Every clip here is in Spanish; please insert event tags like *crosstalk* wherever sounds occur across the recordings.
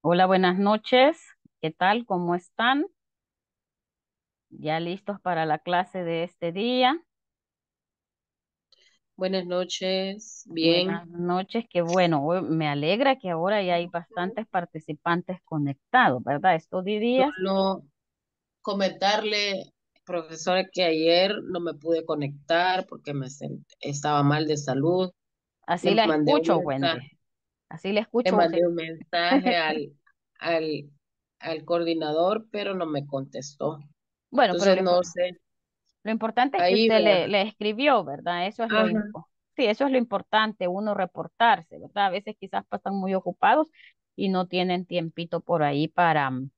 Hola, buenas noches. ¿Qué tal? ¿Cómo están? ¿Ya listos para la clase de este día? Buenas noches, bien. Buenas noches, qué bueno. Me alegra que ahora ya hay bastantes participantes conectados, ¿verdad? Esto días. No comentarle, profesora, que ayer no me pude conectar porque me estaba mal de salud. Así la escucho, Wendy. Así le escucho. Le mandé un mensaje al, *laughs* al, al, coordinador, pero no me contestó. Bueno, pero no sé. Lo importante es que usted le, escribió, ¿verdad? Eso es lo importante. Sí, eso es lo importante, uno reportarse, ¿verdad? A veces quizás pasan muy ocupados y no tienen tiempito por ahí para, mm,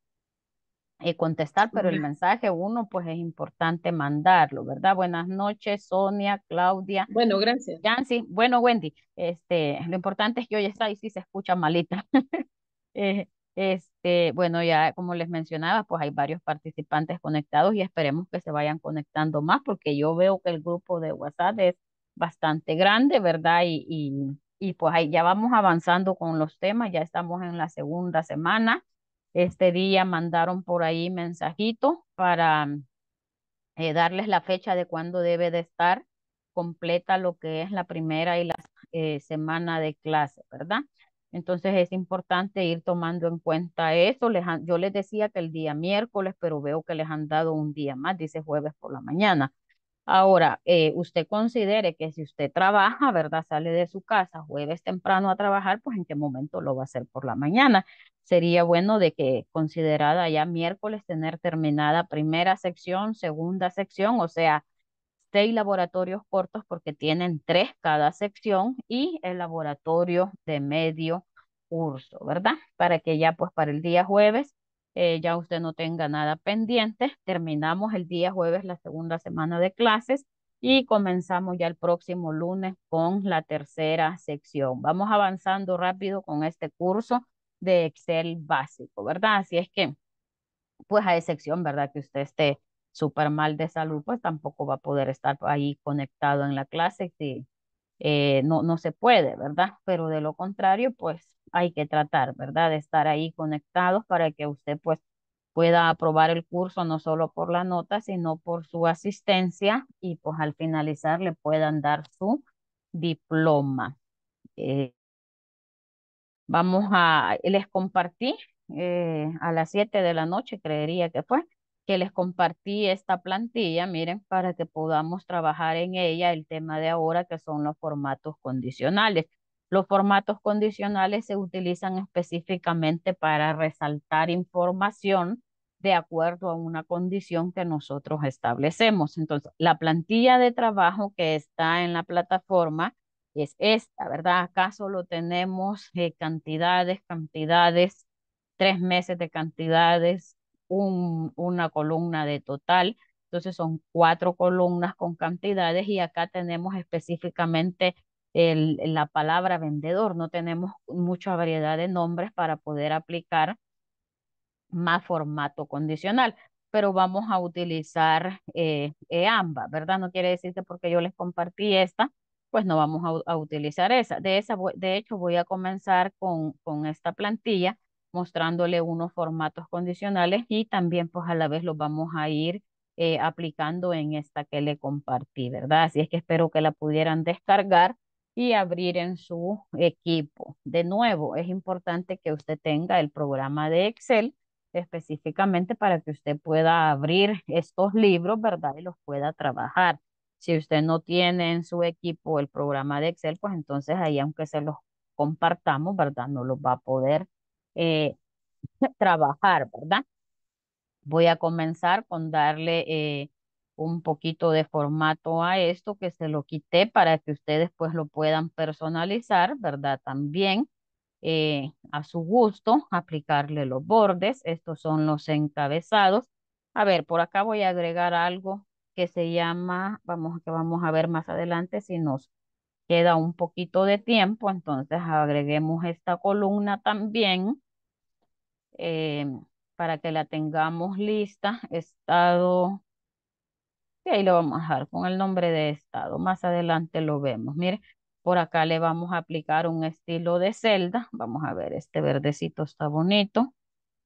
eh, contestar, pero el mensaje uno, pues es importante mandarlo, ¿verdad? Buenas noches, Sonia, Claudia. Bueno, gracias. bueno, Wendy, este, lo importante es que hoy está y sí se escucha malita. *laughs* Eh, este, bueno, ya como les mencionaba, pues hay varios participantes conectados y esperemos que se vayan conectando más, porque yo veo que el grupo de WhatsApp es bastante grande, ¿verdad? Y, y, y pues ahí ya vamos avanzando con los temas, ya estamos en la segunda semana este día mandaron por ahí mensajito para mm, eh, darles la fecha de cuándo debe de estar completa lo que es la primera y la eh, semana de clase, ¿verdad? Entonces es importante ir tomando en cuenta eso. Les yo les decía que el día miércoles, pero veo que les han dado un día más, dice jueves por la mañana. Ahora, eh, usted considere que si usted trabaja, ¿verdad? Sale de su casa jueves temprano a trabajar, pues en qué momento lo va a hacer por la mañana. Sería bueno de que considerada ya miércoles tener terminada primera sección, segunda sección, o sea, seis laboratorios cortos porque tienen tres cada sección y el laboratorio de medio curso, ¿verdad? Para que ya pues para el día jueves eh, ya usted no tenga nada pendiente. Terminamos el día jueves la segunda semana de clases y comenzamos ya el próximo lunes con la tercera sección. Vamos avanzando rápido con este curso de Excel básico, ¿verdad? Así es que, pues a excepción, ¿verdad? Que usted esté súper mal de salud, pues tampoco va a poder estar ahí conectado en la clase si eh, no, no se puede, ¿verdad? Pero de lo contrario, pues hay que tratar, ¿verdad? De estar ahí conectados para que usted pues pueda aprobar el curso no solo por la nota, sino por su asistencia y pues al finalizar le puedan dar su diploma. Eh, vamos a, les compartí eh, a las 7 de la noche, creería que fue, que les compartí esta plantilla, miren, para que podamos trabajar en ella el tema de ahora que son los formatos condicionales. Los formatos condicionales se utilizan específicamente para resaltar información de acuerdo a una condición que nosotros establecemos. Entonces, la plantilla de trabajo que está en la plataforma es esta, ¿verdad? Acá solo tenemos eh, cantidades, cantidades, tres meses de cantidades, un, una columna de total. Entonces son cuatro columnas con cantidades y acá tenemos específicamente la palabra vendedor. No tenemos mucha variedad de nombres para poder aplicar más formato condicional, pero vamos a utilizar eh, eh, ambas, ¿verdad? No quiere decir que porque yo les compartí esta, pues no vamos a, utilizar esa. De, esa. de hecho, voy a comenzar con, con esta plantilla mostrándole unos formatos condicionales y también pues a la vez los vamos a ir eh, aplicando en esta que le compartí, ¿verdad? Así es que espero que la pudieran descargar y abrir en su equipo. De nuevo, es importante que usted tenga el programa de Excel específicamente para que usted pueda abrir estos libros, ¿verdad? Y los pueda trabajar. Si usted no tiene en su equipo el programa de Excel, pues entonces ahí aunque se los compartamos, ¿verdad? No los va a poder eh, *laughs* trabajar, ¿verdad? Voy a comenzar con darle eh, un poquito de formato a esto que se lo quité para que ustedes pues lo puedan personalizar, ¿verdad? También eh, a su gusto, aplicarle los bordes. Estos son los encabezados. A ver, por acá voy a agregar algo que se llama, vamos, que vamos a ver más adelante si nos queda un poquito de tiempo, entonces agreguemos esta columna también eh, para que la tengamos lista, estado lo vamos a dejar con el nombre de estado. Más adelante lo vemos. Mire, por acá le vamos a aplicar un estilo de celda. Vamos a ver, este verdecito está bonito.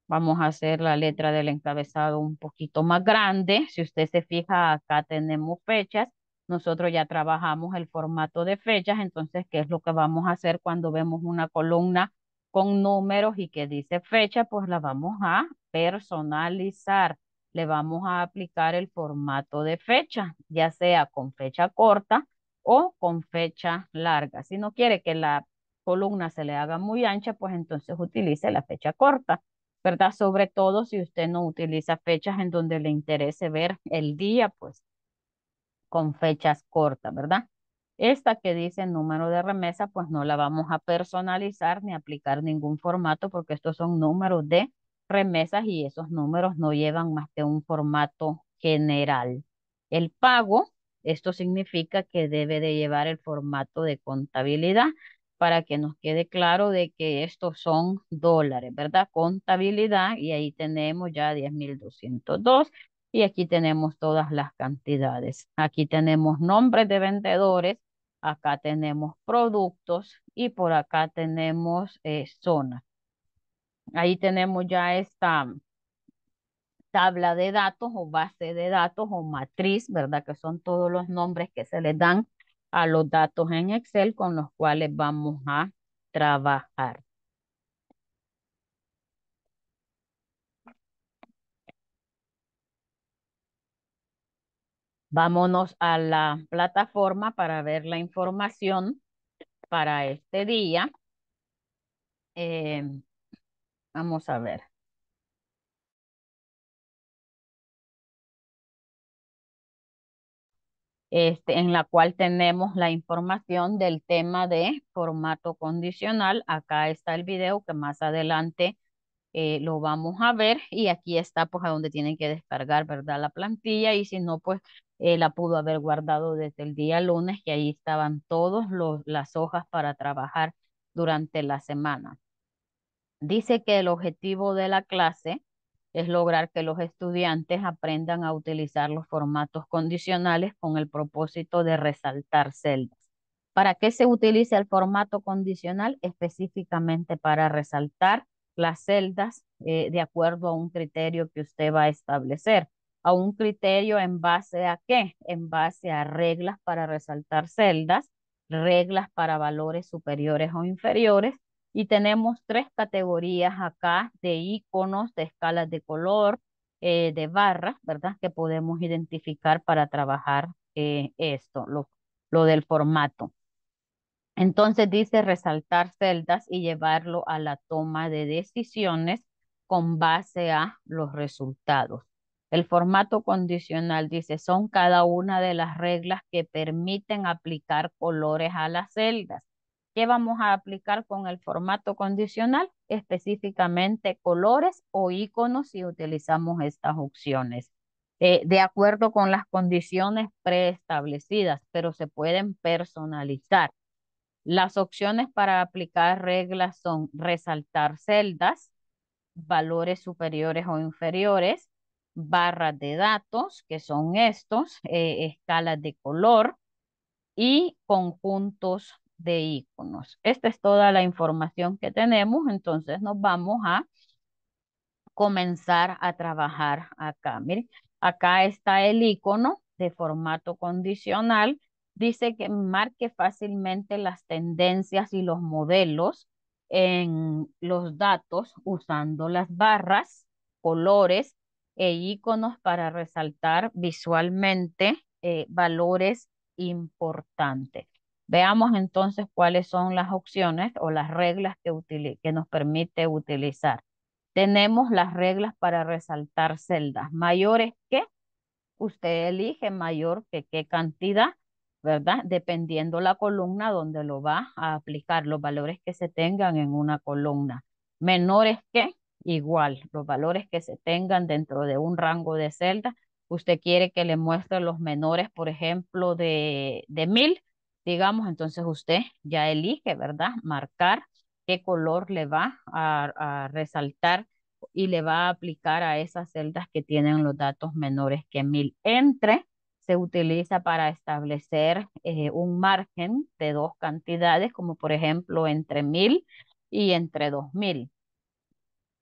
Vamos a hacer la letra del encabezado un poquito más grande. Si usted se fija, acá tenemos fechas. Nosotros ya trabajamos el formato de fechas. Entonces, ¿qué es lo que vamos a hacer cuando vemos una columna con números y que dice fecha? Pues la vamos a personalizar le vamos a aplicar el formato de fecha, ya sea con fecha corta o con fecha larga. Si no quiere que la columna se le haga muy ancha, pues entonces utilice la fecha corta, ¿verdad? Sobre todo si usted no utiliza fechas en donde le interese ver el día, pues con fechas cortas, ¿verdad? Esta que dice número de remesa, pues no la vamos a personalizar ni aplicar ningún formato porque estos son números de remesas y esos números no llevan más que un formato general. El pago, esto significa que debe de llevar el formato de contabilidad para que nos quede claro de que estos son dólares, ¿verdad? Contabilidad y ahí tenemos ya 10.202 y aquí tenemos todas las cantidades. Aquí tenemos nombres de vendedores, acá tenemos productos y por acá tenemos eh, zonas. Ahí tenemos ya esta tabla de datos o base de datos o matriz, ¿verdad? Que son todos los nombres que se le dan a los datos en Excel con los cuales vamos a trabajar. Vámonos a la plataforma para ver la información para este día. Eh, Vamos a ver. Este, en la cual tenemos la información del tema de formato condicional. Acá está el video que más adelante eh, lo vamos a ver y aquí está pues a donde tienen que descargar, ¿verdad? La plantilla y si no pues eh, la pudo haber guardado desde el día lunes que ahí estaban todas las hojas para trabajar durante la semana. Dice que el objetivo de la clase es lograr que los estudiantes aprendan a utilizar los formatos condicionales con el propósito de resaltar celdas. ¿Para qué se utiliza el formato condicional? Específicamente para resaltar las celdas eh, de acuerdo a un criterio que usted va a establecer. ¿A un criterio en base a qué? En base a reglas para resaltar celdas, reglas para valores superiores o inferiores y tenemos tres categorías acá de iconos, de escalas de color, eh, de barras, ¿verdad? Que podemos identificar para trabajar eh, esto, lo, lo del formato. Entonces dice resaltar celdas y llevarlo a la toma de decisiones con base a los resultados. El formato condicional dice, son cada una de las reglas que permiten aplicar colores a las celdas. ¿Qué vamos a aplicar con el formato condicional? Específicamente colores o iconos si utilizamos estas opciones. Eh, de acuerdo con las condiciones preestablecidas, pero se pueden personalizar. Las opciones para aplicar reglas son resaltar celdas, valores superiores o inferiores, barras de datos, que son estos, eh, escalas de color y conjuntos de iconos. Esta es toda la información que tenemos, entonces nos vamos a comenzar a trabajar acá. Miren, acá está el icono de formato condicional. Dice que marque fácilmente las tendencias y los modelos en los datos usando las barras, colores e iconos para resaltar visualmente eh, valores importantes. Veamos entonces cuáles son las opciones o las reglas que, que nos permite utilizar. Tenemos las reglas para resaltar celdas mayores que, usted elige mayor que qué cantidad, ¿verdad? Dependiendo la columna donde lo va a aplicar, los valores que se tengan en una columna. Menores que, igual, los valores que se tengan dentro de un rango de celdas. Usted quiere que le muestre los menores, por ejemplo, de, de 1000, digamos, entonces usted ya elige, ¿verdad? Marcar qué color le va a, resaltar y le va a aplicar a esas celdas que tienen los datos menores que 1000. Entre se utiliza para establecer eh, un margen de dos cantidades, como por ejemplo entre 1000 y entre 2000.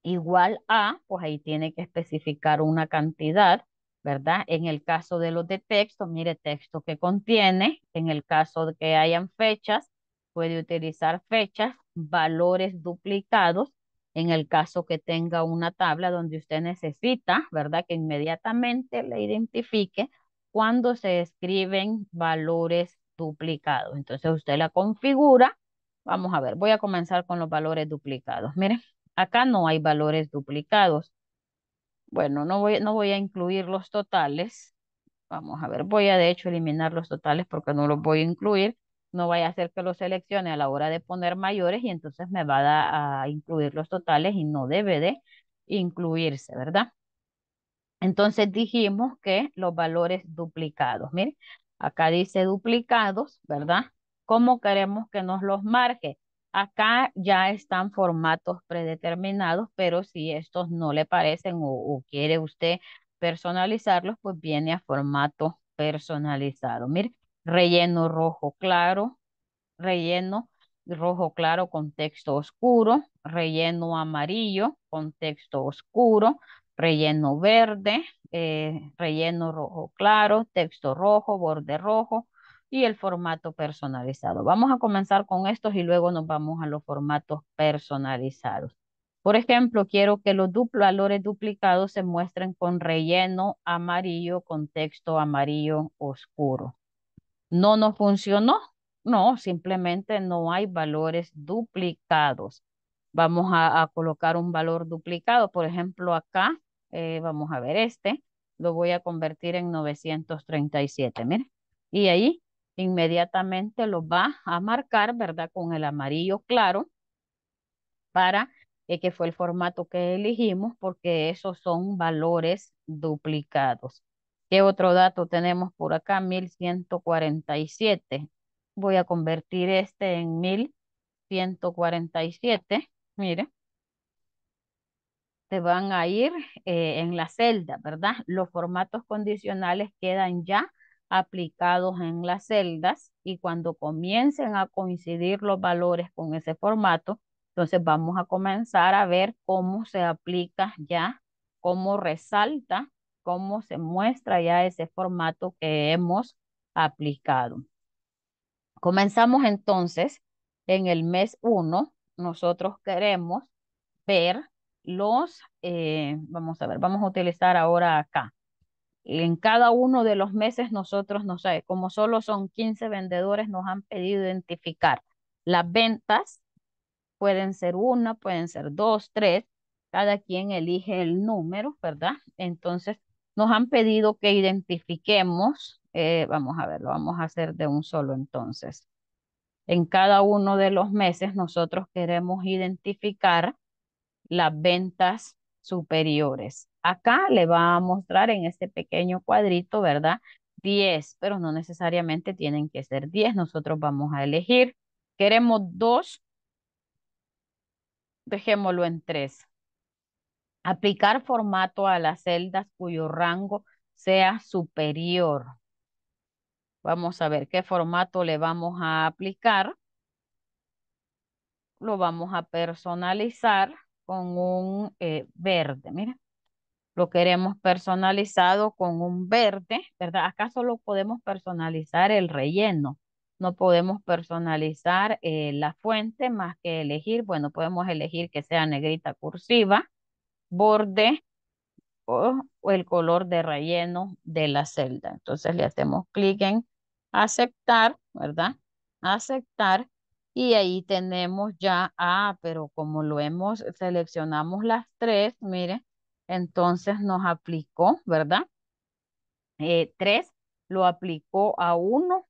Igual a, pues ahí tiene que especificar una cantidad ¿verdad? En el caso de los de texto, mire texto que contiene, en el caso de que hayan fechas, puede utilizar fechas, valores duplicados, en el caso que tenga una tabla donde usted necesita, ¿verdad? Que inmediatamente le identifique cuando se escriben valores duplicados. Entonces usted la configura. Vamos a ver, voy a comenzar con los valores duplicados. Miren, acá no hay valores duplicados. Bueno, no voy, no voy a incluir los totales. Vamos a ver, voy a de hecho eliminar los totales porque no los voy a incluir. No vaya a hacer que los seleccione a la hora de poner mayores y entonces me va a, a incluir los totales y no debe de incluirse, ¿verdad? Entonces dijimos que los valores duplicados, miren, acá dice duplicados, ¿verdad? ¿Cómo queremos que nos los marque? Acá ya están formatos predeterminados, pero si estos no le parecen o, quiere usted personalizarlos, pues viene a formato personalizado. Mire, relleno rojo claro, relleno rojo claro con texto oscuro, relleno amarillo con texto oscuro, relleno verde, eh, relleno rojo claro, texto rojo, borde rojo, y el formato personalizado. Vamos a comenzar con estos y luego nos vamos a los formatos personalizados. Por ejemplo, quiero que los valores duplicados se muestren con relleno amarillo con texto amarillo oscuro. ¿No nos funcionó? No, simplemente no hay valores duplicados. Vamos a, colocar un valor duplicado. Por ejemplo, acá, eh, vamos a ver este. Lo voy a convertir en 937, mire. Y ahí inmediatamente lo va a marcar, ¿verdad? Con el amarillo claro para eh, que fue el formato que elegimos porque esos son valores duplicados. ¿Qué otro dato tenemos por acá? 1147. Voy a convertir este en 1147. Mire. se van a ir eh, en la celda, ¿verdad? Los formatos condicionales quedan ya aplicados en las celdas y cuando comiencen a coincidir los valores con ese formato, entonces vamos a comenzar a ver cómo se aplica ya, cómo resalta, cómo se muestra ya ese formato que hemos aplicado. Comenzamos entonces en el mes 1. Nosotros queremos ver los, eh, vamos a ver, vamos a utilizar ahora acá en cada uno de los meses nosotros, no sé, como solo son 15 vendedores, nos han pedido identificar las ventas, pueden ser una, pueden ser dos, tres, cada quien elige el número, ¿verdad? Entonces, nos han pedido que identifiquemos, eh, vamos a ver, lo vamos a hacer de un solo entonces. En cada uno de los meses nosotros queremos identificar las ventas superiores. Acá le va a mostrar en este pequeño cuadrito, ¿verdad? 10, pero no necesariamente tienen que ser 10. Nosotros vamos a elegir. Queremos 2. Dejémoslo en 3. Aplicar formato a las celdas cuyo rango sea superior. Vamos a ver qué formato le vamos a aplicar. Lo vamos a personalizar con un eh, verde, mira lo queremos personalizado con un verde, ¿verdad? Acá solo podemos personalizar el relleno, no podemos personalizar eh, la fuente más que elegir, bueno, podemos elegir que sea negrita cursiva, borde o, el color de relleno de la celda. Entonces le hacemos clic en aceptar, ¿verdad? Aceptar y ahí tenemos ya, ah, pero como lo hemos, seleccionamos las tres, miren, entonces nos aplicó, ¿verdad? Eh, tres lo aplicó a uno.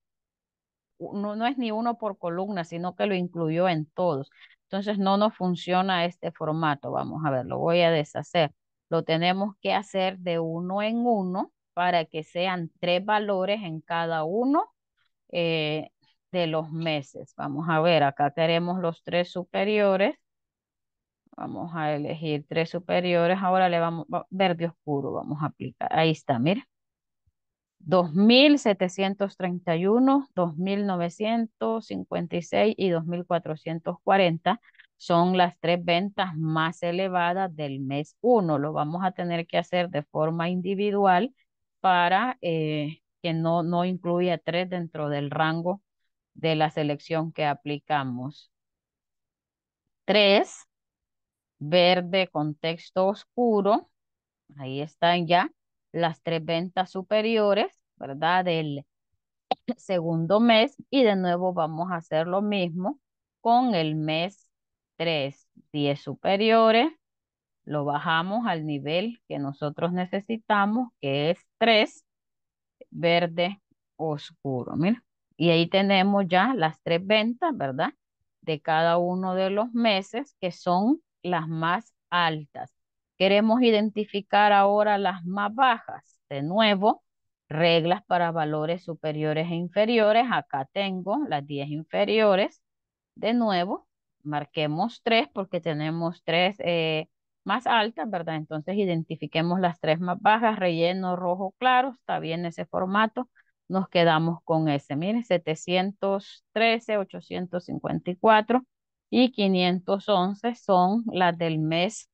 No, es ni uno por columna, sino que lo incluyó en todos. Entonces no nos funciona este formato. Vamos a ver, lo voy a deshacer. Lo tenemos que hacer de uno en uno para que sean tres valores en cada uno eh, de los meses. Vamos a ver, acá tenemos los tres superiores Vamos a elegir tres superiores. Ahora le vamos, a verde oscuro vamos a aplicar. Ahí está, mira. 2.731, 2.956 y 2.440 son las tres ventas más elevadas del mes 1. Lo vamos a tener que hacer de forma individual para eh, que no, no incluya tres dentro del rango de la selección que aplicamos. Tres verde contexto oscuro, ahí están ya las tres ventas superiores, ¿verdad? Del *clears throat* segundo mes y de nuevo vamos a hacer lo mismo con el mes 3, 10 superiores, lo bajamos al nivel que nosotros necesitamos, que es 3, verde oscuro, mira. Y ahí tenemos ya las tres ventas, ¿verdad? De cada uno de los meses que son las más altas. Queremos identificar ahora las más bajas. De nuevo, reglas para valores superiores e inferiores. Acá tengo las 10 inferiores. De nuevo, marquemos 3 porque tenemos 3 eh, más altas, ¿verdad? Entonces identifiquemos las 3 más bajas, relleno rojo claro, está bien ese formato. Nos quedamos con ese. Miren, 713, 854, y 511 son las del mes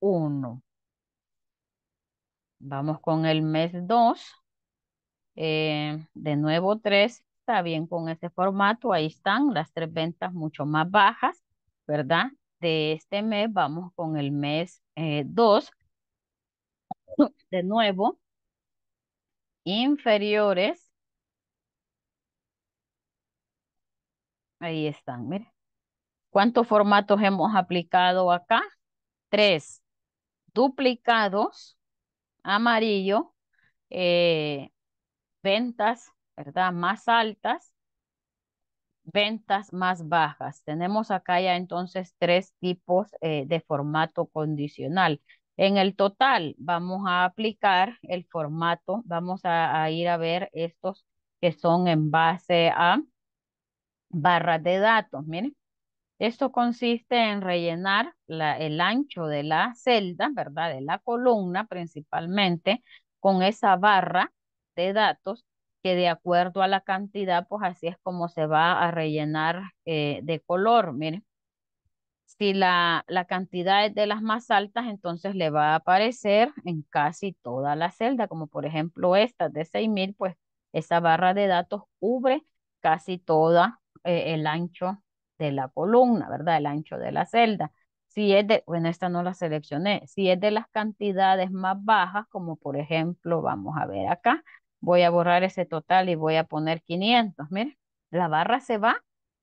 1. Vamos con el mes 2. Eh, de nuevo 3, está bien con este formato, ahí están las tres ventas mucho más bajas, ¿verdad? De este mes vamos con el mes 2. Eh, *coughs* de nuevo, inferiores. Ahí están, miren. ¿Cuántos formatos hemos aplicado acá? Tres. Duplicados, amarillo, eh, ventas, ¿verdad? Más altas, ventas más bajas. Tenemos acá ya entonces tres tipos eh, de formato condicional. En el total vamos a aplicar el formato, vamos a, a ir a ver estos que son en base a barras de datos. Miren, esto consiste en rellenar la, el ancho de la celda, ¿verdad? De la columna principalmente, con esa barra de datos que de acuerdo a la cantidad, pues así es como se va a rellenar eh, de color. Miren, si la, la cantidad es de las más altas, entonces le va a aparecer en casi toda la celda, como por ejemplo esta de 6000, pues esa barra de datos cubre casi toda eh, el ancho de la columna, ¿verdad? El ancho de la celda. Si es de, bueno, esta no la seleccioné, si es de las cantidades más bajas, como por ejemplo, vamos a ver acá, voy a borrar ese total y voy a poner 500, miren, la barra se va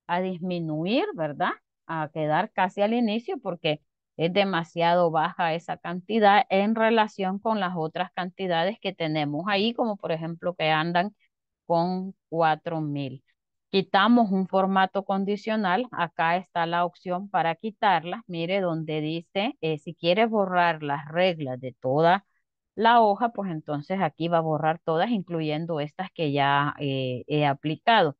a disminuir, ¿verdad? A quedar casi al inicio porque es demasiado baja esa cantidad en relación con las otras cantidades que tenemos ahí, como por ejemplo que andan con 4000. Quitamos un formato condicional. Acá está la opción para quitarla. Mire donde dice, eh, si quiere borrar las reglas de toda la hoja, pues entonces aquí va a borrar todas, incluyendo estas que ya eh, he aplicado.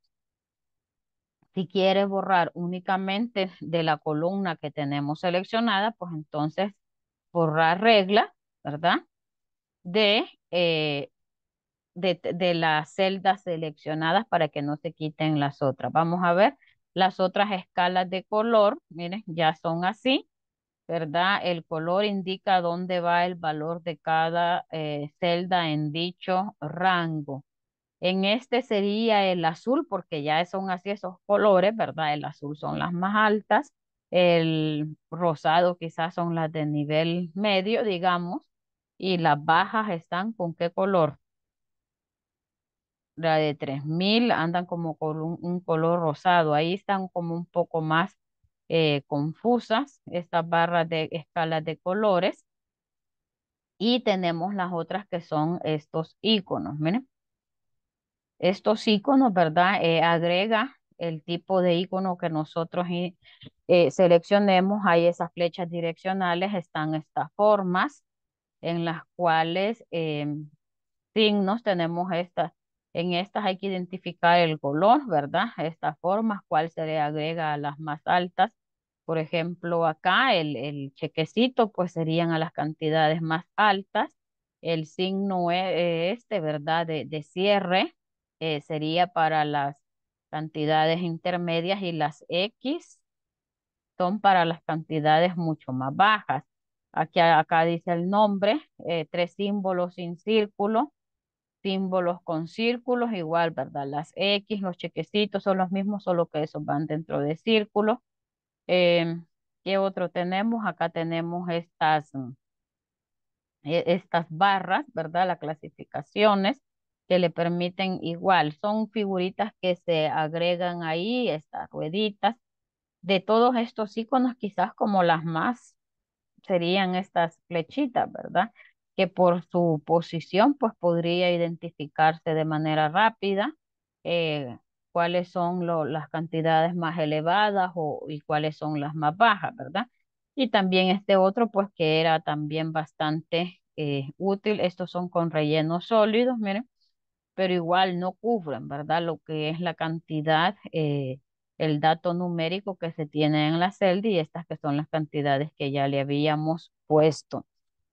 Si quieres borrar únicamente de la columna que tenemos seleccionada, pues entonces borrar regla, ¿verdad? De eh, de, las celdas seleccionadas para que no se quiten las otras. Vamos a ver las otras escalas de color, miren, ya son así, ¿verdad? El color indica dónde va el valor de cada eh, celda en dicho rango. En este sería el azul, porque ya son así esos colores, ¿verdad? El azul son las más altas, el rosado quizás son las de nivel medio, digamos, y las bajas están con qué color? la de 3000 andan como con un, color rosado. Ahí están como un poco más eh, confusas estas barras de escalas de colores. Y tenemos las otras que son estos iconos. Miren, estos iconos, ¿verdad? Eh, agrega el tipo de icono que nosotros eh, seleccionemos. Hay esas flechas direccionales, están estas formas en las cuales em, signos tenemos estas en estas hay que identificar el color, ¿verdad? Estas formas, cuál se le agrega a las más altas. Por ejemplo, acá el, el chequecito, pues serían a las cantidades más altas. El signo e, e, este, ¿verdad? De, cierre eh, sería para las cantidades intermedias y las X son para las cantidades mucho más bajas. Aquí acá dice el nombre, eh, tres símbolos sin círculo, símbolos con círculos, igual, ¿verdad? Las X, los chequecitos son los mismos, solo que esos van dentro de círculos. Em, ¿Qué otro tenemos? Acá tenemos estas, mm, e-, estas barras, ¿verdad? Las clasificaciones que le permiten igual. Son figuritas que se agregan ahí, estas rueditas. De todos estos iconos, quizás como las más serían estas flechitas, ¿verdad? por su posición pues podría identificarse de manera rápida eh, cuáles son las cantidades más elevadas o, y cuáles son las más bajas, ¿verdad? Y también este otro pues que era también bastante eh, útil, estos son con rellenos sólidos, miren, pero igual no cubren, ¿verdad? Lo que es la cantidad, eh, el dato numérico que se tiene en la celda y estas que son las cantidades que ya le habíamos puesto.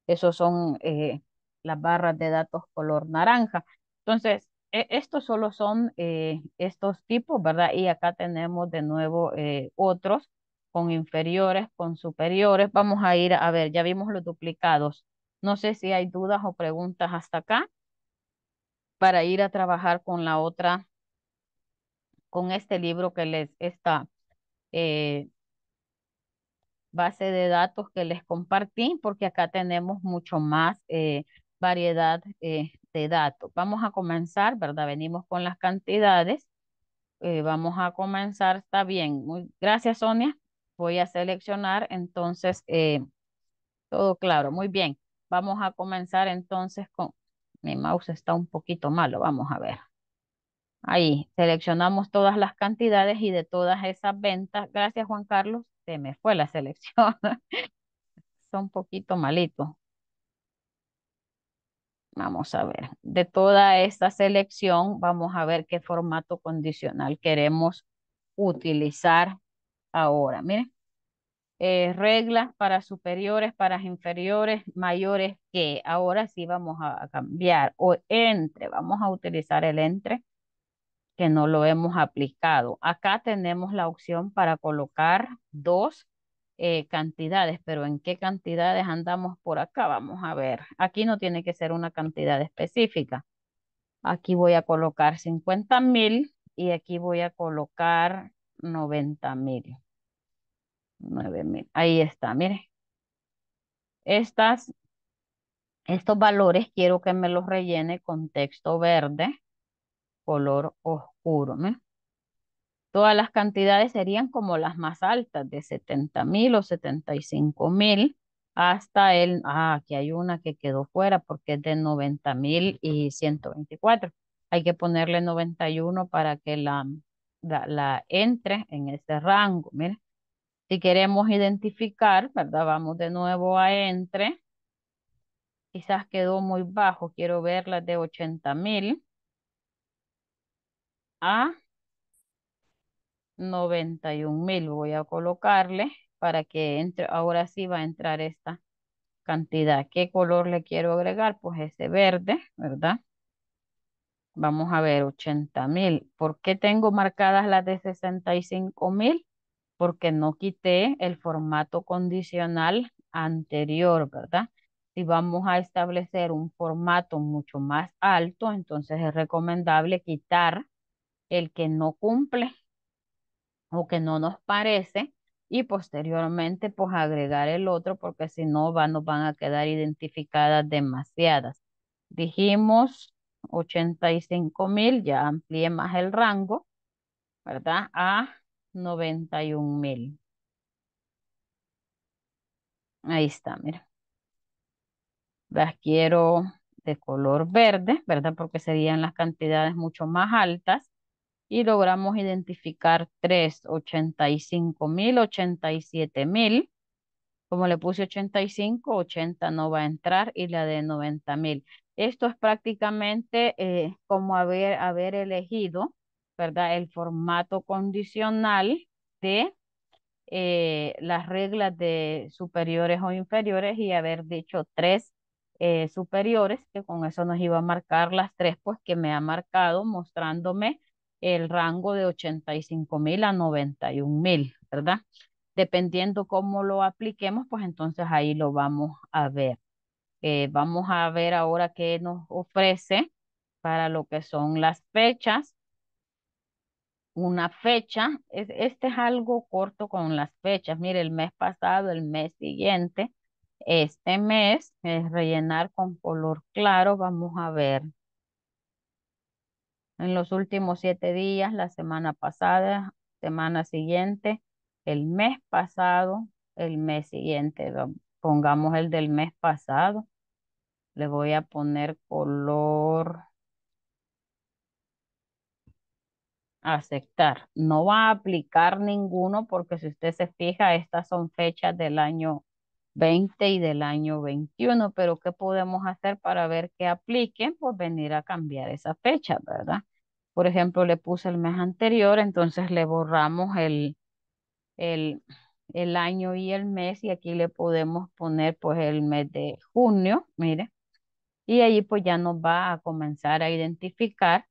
Esos son eh, las barras de datos color naranja. Entonces, e, estos solo son eh, estos tipos, ¿verdad? Y acá tenemos de nuevo eh, otros con inferiores, con superiores. Vamos a ir a ver, ya vimos los duplicados. No sé si hay dudas o preguntas hasta acá para ir a trabajar con la otra, con este libro que les está base de datos que les compartí, porque acá tenemos mucho más eh, variedad eh, de datos. Vamos a comenzar, ¿verdad? Venimos con las cantidades. Eh, vamos a comenzar, está bien. gracias, Sonia. Voy a seleccionar, entonces, todo claro. Muy bien. Vamos a comenzar entonces con... Mi mouse está un poquito malo, vamos a ver. Ahí, seleccionamos todas las cantidades y de todas esas ventas. Gracias, Juan Carlos me fue la selección. *laughs* Son un poquito malitos. Vamos a ver, de toda esta selección, vamos a ver qué formato condicional queremos utilizar ahora. Miren, eh, reglas para superiores, para inferiores, mayores que. Ahora sí vamos a cambiar. O entre, vamos a utilizar el entre que no lo hemos aplicado. Acá tenemos la opción para colocar dos eh, cantidades, pero ¿en qué cantidades andamos por acá? Vamos a ver. Aquí no tiene que ser una cantidad específica. Aquí voy a colocar 50,000 mil y aquí voy a colocar 90 mil. Ahí está, mire. Estas, estos valores quiero que me los rellene con texto verde color oscuro. Todas las cantidades serían como las más altas, de 70.000 mil o 75.000 mil, hasta el, ah, aquí hay una que quedó fuera porque es de 90 mil y 124. Hay que ponerle 91 para que la, la, entre en ese rango. si queremos identificar, ¿verdad? Vamos de nuevo a entre. Quizás quedó muy bajo, quiero ver las de 80.000 mil a 91 mil. Voy a colocarle para que entre. Ahora sí va a entrar esta cantidad. ¿Qué color le quiero agregar? Pues ese verde, ¿verdad? Vamos a ver, 80 mil. ¿Por qué tengo marcadas las de 65 mil? Porque no quité el formato condicional anterior, ¿verdad? Si vamos a establecer un formato mucho más alto, entonces es recomendable quitar el que no cumple o que no nos parece y posteriormente pues agregar el otro porque si no nos van a quedar identificadas demasiadas. Dijimos 85 mil, ya amplié más el rango, ¿verdad? A 91 mil. Ahí está, mira. Las quiero de color verde, ¿verdad? Porque serían las cantidades mucho más altas y logramos identificar y 85 mil, siete mil. Como le puse 85, 80 no va a entrar y la de 90 mil. Esto es prácticamente eh, como haber, haber elegido, ¿verdad? El formato condicional de eh, las reglas de superiores o inferiores y haber dicho tres eh, superiores, que con eso nos iba a marcar las tres, pues que me ha marcado mostrándome el rango de 85 mil a un mil, ¿verdad? Dependiendo cómo lo apliquemos, pues entonces ahí lo vamos a ver. Eh, vamos a ver ahora qué nos ofrece para lo que son las fechas. Una fecha, es, este es algo corto con las fechas. Mire, el mes pasado, el mes siguiente, este mes, es rellenar con color claro, vamos a ver en los últimos siete días, la semana pasada, semana siguiente, el mes pasado, el mes siguiente. Pongamos el del mes pasado. Le voy a poner color aceptar. No va a aplicar ninguno porque si usted se fija, estas son fechas del año 20 y del año 21, pero ¿qué podemos hacer para ver que apliquen? Pues venir a cambiar esa fecha, ¿verdad? Por ejemplo, le puse el mes anterior, entonces le borramos el, el, el año y el mes y aquí le podemos poner pues el mes de junio, mire. Y ahí pues ya nos va a comenzar a identificar,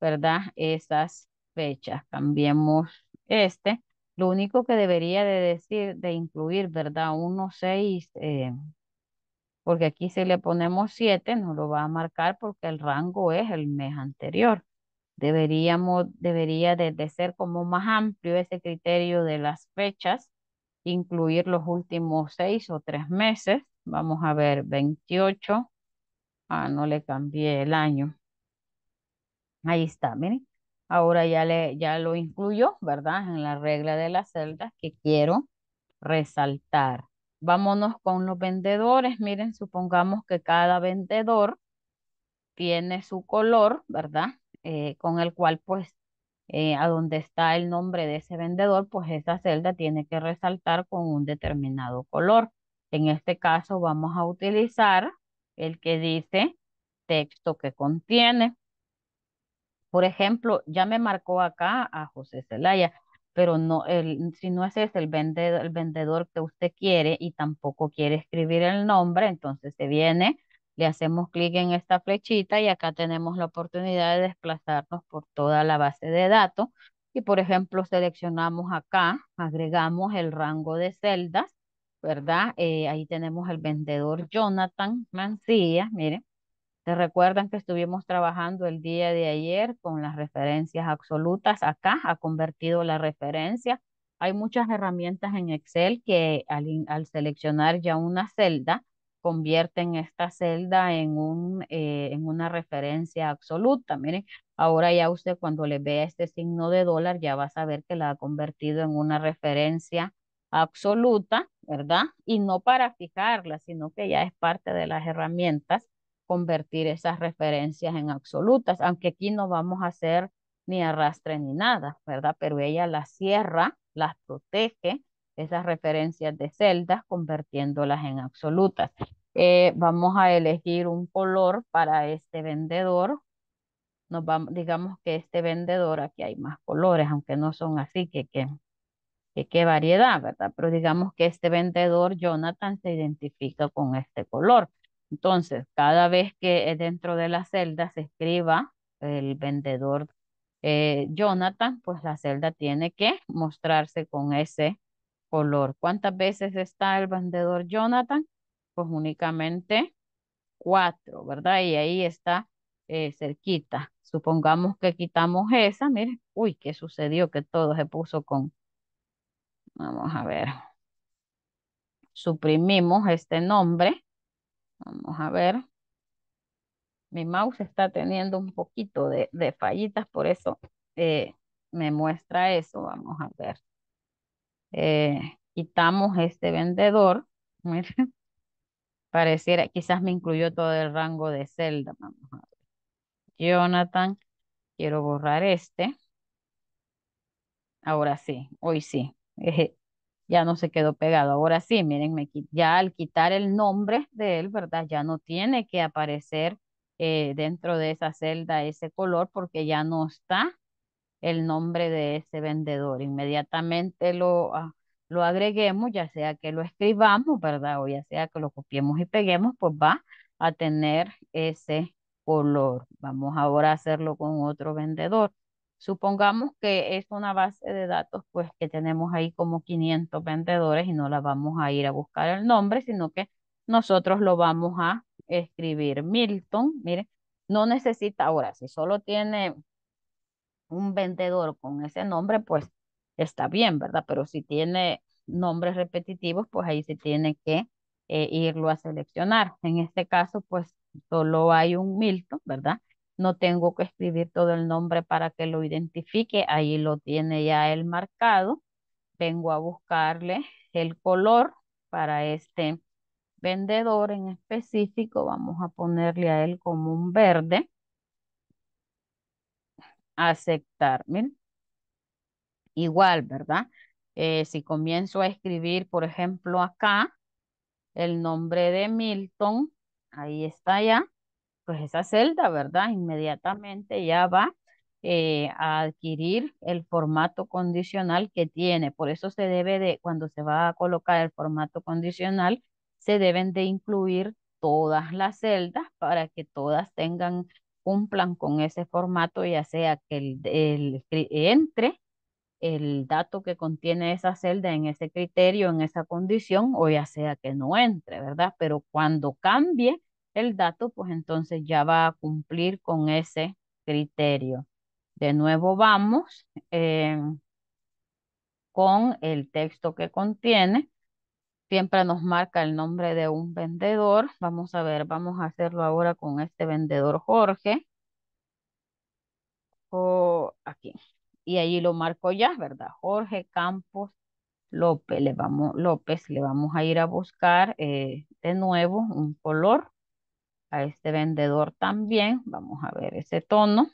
¿verdad? Esas fechas. Cambiemos este lo único que debería de decir, de incluir, ¿verdad? Uno, seis, eh, porque aquí si le ponemos siete, no lo va a marcar porque el rango es el mes anterior. Deberíamos, debería de, ser como más amplio ese criterio de las fechas, incluir los últimos seis o tres meses. Vamos a ver, 28. Ah, no le cambié el año. Ahí está, miren. Ahora ya, le, ya lo incluyo, ¿verdad? En la regla de las celdas que quiero resaltar. Vámonos con los vendedores. Miren, supongamos que cada vendedor tiene su color, ¿verdad? Eh, con el cual, pues, eh, a donde está el nombre de ese vendedor, pues esa celda tiene que resaltar con un determinado color. En este caso vamos a utilizar el que dice texto que contiene. Por ejemplo, ya me marcó acá a José Celaya, pero no, si no es este, el vendedor, el vendedor que usted quiere y tampoco quiere escribir el nombre, entonces se viene, le hacemos clic en esta flechita y acá tenemos la oportunidad de desplazarnos por toda la base de datos. Y por ejemplo, seleccionamos acá, agregamos el rango de celdas, ¿verdad? Eh, ahí tenemos el vendedor Jonathan Mancilla, miren. ¿Te recuerdan que estuvimos trabajando el día de ayer con las referencias absolutas? Acá ha convertido la referencia. Hay muchas herramientas en Excel que al, seleccionar ya una celda, convierten esta celda en, un, eh, en una referencia absoluta. Miren, ahora ya usted cuando le vea este signo de dólar ya va a saber que la ha convertido en una referencia absoluta, ¿verdad? Y no para fijarla, sino que ya es parte de las herramientas convertir esas referencias en absolutas, aunque aquí no vamos a hacer ni arrastre ni nada, ¿verdad? Pero ella las cierra, las protege, esas referencias de celdas, convirtiéndolas en absolutas. Eh, vamos a elegir un color para este vendedor. Nos vamos, digamos que este vendedor, aquí hay más colores, aunque no son así, que qué que, que variedad, ¿verdad? Pero digamos que este vendedor, Jonathan, se identifica con este color. Entonces, cada vez que eh, dentro de la celda se escriba el vendedor eh, Jonathan, pues la celda tiene que mostrarse con ese color. ¿Cuántas veces está el vendedor Jonathan? Pues únicamente cuatro, ¿verdad? Y ahí está eh, cerquita. Supongamos que quitamos esa, miren, uy, ¿qué sucedió? Que todo se puso con, vamos a ver, suprimimos este nombre Vamos a ver. Mi mouse está teniendo un poquito de, de fallitas, por eso eh, me muestra eso. Vamos a ver. Eh, quitamos este vendedor. *laughs* Pareciera, quizás me incluyó todo el rango de celda. Vamos a ver. Jonathan, quiero borrar este. Ahora sí, hoy sí ya no se quedó pegado. Ahora sí, miren, ya al quitar el nombre de él, ¿verdad? Ya no tiene que aparecer eh, dentro de esa celda ese color porque ya no está el nombre de ese vendedor. Inmediatamente lo, ah, lo agreguemos, ya sea que lo escribamos, ¿verdad? O ya sea que lo copiemos y peguemos, pues va a tener ese color. Vamos ahora a hacerlo con otro vendedor. Supongamos que es una base de datos, pues que tenemos ahí como 500 vendedores y no la vamos a ir a buscar el nombre, sino que nosotros lo vamos a escribir. Milton, mire, no necesita ahora, si solo tiene un vendedor con ese nombre, pues está bien, ¿verdad? Pero si tiene nombres repetitivos, pues ahí se tiene que eh, irlo a seleccionar. En este caso, pues solo hay un Milton, ¿verdad? No tengo que escribir todo el nombre para que lo identifique. Ahí lo tiene ya el marcado. Vengo a buscarle el color para este vendedor en específico. Vamos a ponerle a él como un verde. Aceptar. Igual, ¿verdad? Eh, si comienzo a escribir, por ejemplo, acá, el nombre de Milton, ahí está ya pues esa celda, ¿verdad? Inmediatamente ya va eh, a adquirir el formato condicional que tiene. Por eso se debe de, cuando se va a colocar el formato condicional, se deben de incluir todas las celdas para que todas tengan, cumplan con ese formato, ya sea que el, entre el dato que contiene esa celda en ese criterio, en esa condición, o ya sea que no entre, ¿verdad? Pero cuando cambie el dato, pues entonces ya va a cumplir con ese criterio. De nuevo vamos eh, con el texto que contiene. Siempre nos marca el nombre de un vendedor. Vamos a ver, vamos a hacerlo ahora con este vendedor Jorge. O oh, aquí. Y allí lo marco ya, ¿verdad? Jorge Campos López. Le vamos, López, le vamos a ir a buscar eh, de nuevo un color a este vendedor también. Vamos a ver ese tono.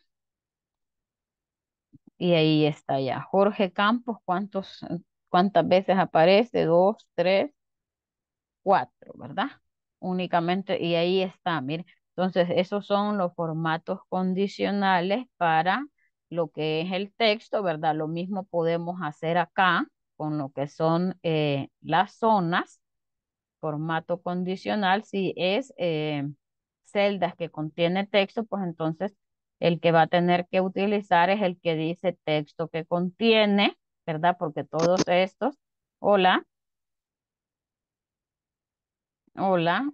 Y ahí está ya. Jorge Campos, ¿cuántos, ¿cuántas veces aparece? Dos, tres, cuatro, ¿verdad? Únicamente, y ahí está, miren, Entonces, esos son los formatos condicionales para lo que es el texto, ¿verdad? Lo mismo podemos hacer acá con lo que son eh, las zonas, formato condicional, si es... Eh, celdas que contiene texto, pues entonces el que va a tener que utilizar es el que dice texto que contiene, ¿verdad? Porque todos estos, hola, hola,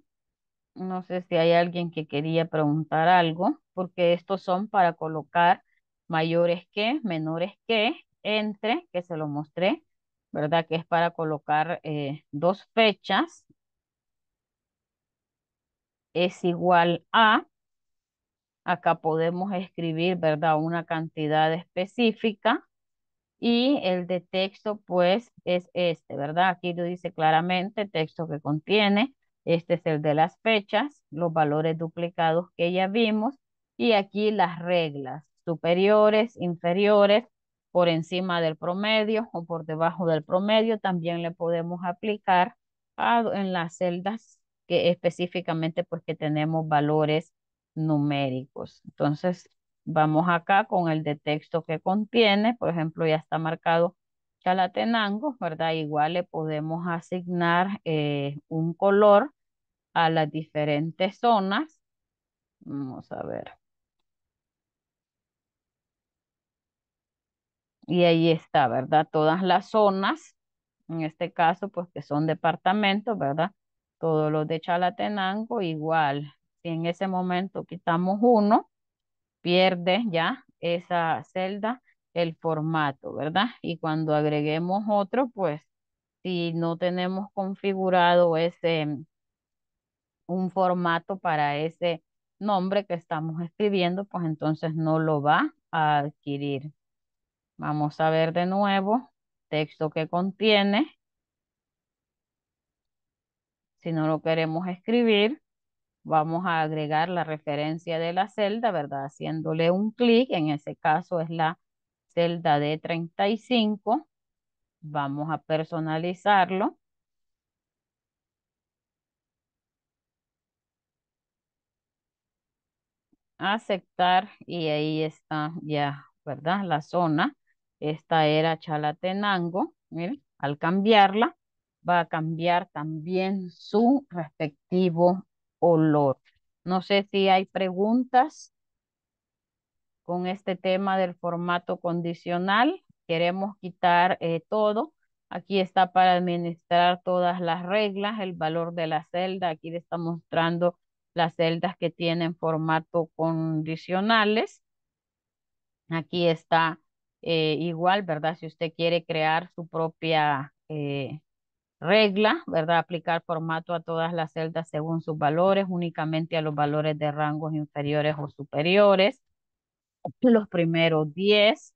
no sé si hay alguien que quería preguntar algo, porque estos son para colocar mayores que, menores que, entre, que se lo mostré, ¿verdad? Que es para colocar eh, dos fechas es igual a, acá podemos escribir, ¿verdad? Una cantidad específica y el de texto pues es este, ¿verdad? Aquí lo dice claramente, texto que contiene, este es el de las fechas, los valores duplicados que ya vimos y aquí las reglas superiores, inferiores, por encima del promedio o por debajo del promedio, también le podemos aplicar a, en las celdas que específicamente pues que tenemos valores numéricos. Entonces, vamos acá con el de texto que contiene, por ejemplo, ya está marcado Chalatenango, ¿verdad? Igual le podemos asignar eh, un color a las diferentes zonas. Vamos a ver. Y ahí está, ¿verdad? Todas las zonas, en este caso, pues que son departamentos, ¿verdad? Todos los de Chalatenango igual. Si en ese momento quitamos uno, pierde ya esa celda el formato, ¿verdad? Y cuando agreguemos otro, pues si no tenemos configurado ese, mm, un formato para ese nombre que estamos escribiendo, pues entonces no lo va a adquirir. Vamos a ver de nuevo, texto que contiene, si no lo queremos escribir, vamos a agregar la referencia de la celda, ¿verdad? Haciéndole un clic, en ese caso es la celda de 35. Vamos a personalizarlo. Aceptar y ahí está ya, ¿verdad? La zona. Esta era Chalatenango. Miren, al cambiarla, va a cambiar también su respectivo olor. No sé si hay preguntas con este tema del formato condicional. Queremos quitar eh, todo. Aquí está para administrar todas las reglas, el valor de la celda. Aquí le está mostrando las celdas que tienen formato condicionales. Aquí está eh, igual, ¿verdad? Si usted quiere crear su propia eh, regla, ¿verdad? Aplicar formato a todas las celdas según sus valores, únicamente a los valores de rangos inferiores o superiores. Los primeros 10,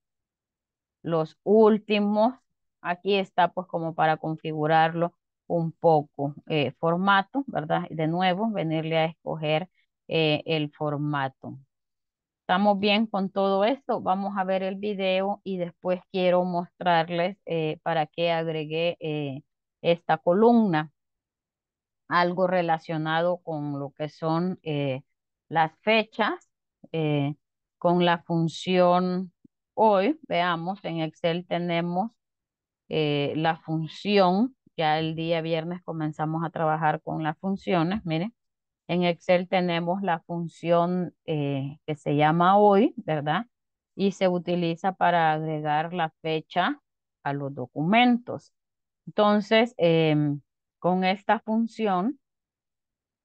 los últimos. Aquí está pues como para configurarlo un poco. Eh, formato, ¿verdad? De nuevo, venirle a escoger eh, el formato. ¿Estamos bien con todo esto? Vamos a ver el video y después quiero mostrarles eh, para qué agregué eh, esta columna, algo relacionado con lo que son eh, las fechas, eh, con la función hoy, veamos, en Excel tenemos eh, la función, ya el día viernes comenzamos a trabajar con las funciones, miren, en Excel tenemos la función que se llama hoy, ¿verdad? Y se utiliza para agregar la fecha a los documentos. Entonces, em, con esta función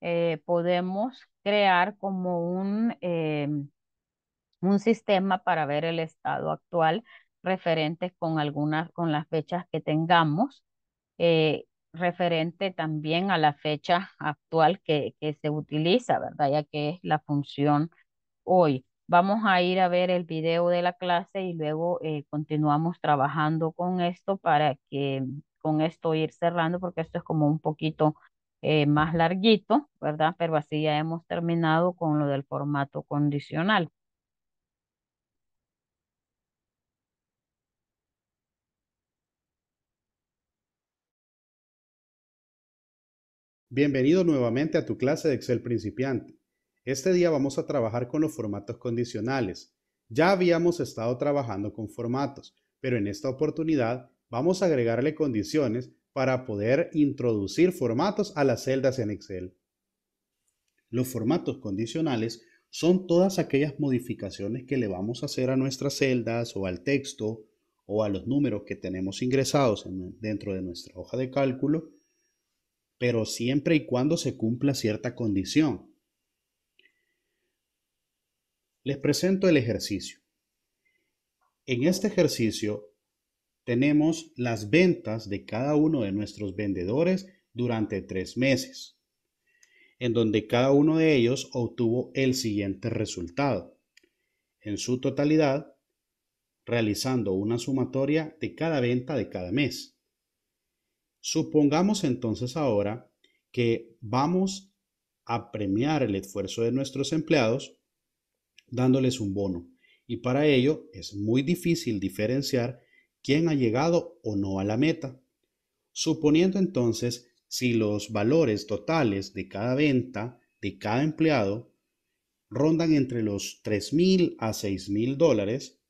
eh, podemos crear como un, em, un sistema para ver el estado actual referente con algunas, con las fechas que tengamos, eh, referente también a la fecha actual que, que se utiliza, ¿verdad? Ya que es la función hoy. Vamos a ir a ver el video de la clase y luego eh, continuamos trabajando con esto para que con esto ir cerrando porque esto es como un poquito eh, más larguito, ¿verdad? Pero así ya hemos terminado con lo del formato condicional. Bienvenido nuevamente a tu clase de Excel principiante. Este día vamos a trabajar con los formatos condicionales. Ya habíamos estado trabajando con formatos, pero en esta oportunidad vamos a agregarle condiciones para poder introducir formatos a las celdas en Excel. Los formatos condicionales son todas aquellas modificaciones que le vamos a hacer a nuestras celdas o al texto o a los números que tenemos ingresados dentro de nuestra hoja de cálculo, pero siempre y cuando se cumpla cierta condición. Les presento el ejercicio. En este ejercicio tenemos las ventas de cada uno de nuestros vendedores durante tres meses, en donde cada uno de ellos obtuvo el siguiente resultado. En su totalidad, realizando una sumatoria de cada venta de cada mes. Supongamos entonces ahora que vamos a premiar el esfuerzo de nuestros empleados dándoles un bono. Y para ello es muy difícil diferenciar quién ha llegado o no a la meta. Suponiendo entonces si los valores totales de cada venta de cada empleado rondan entre los 3.000 a 6.000 dólares,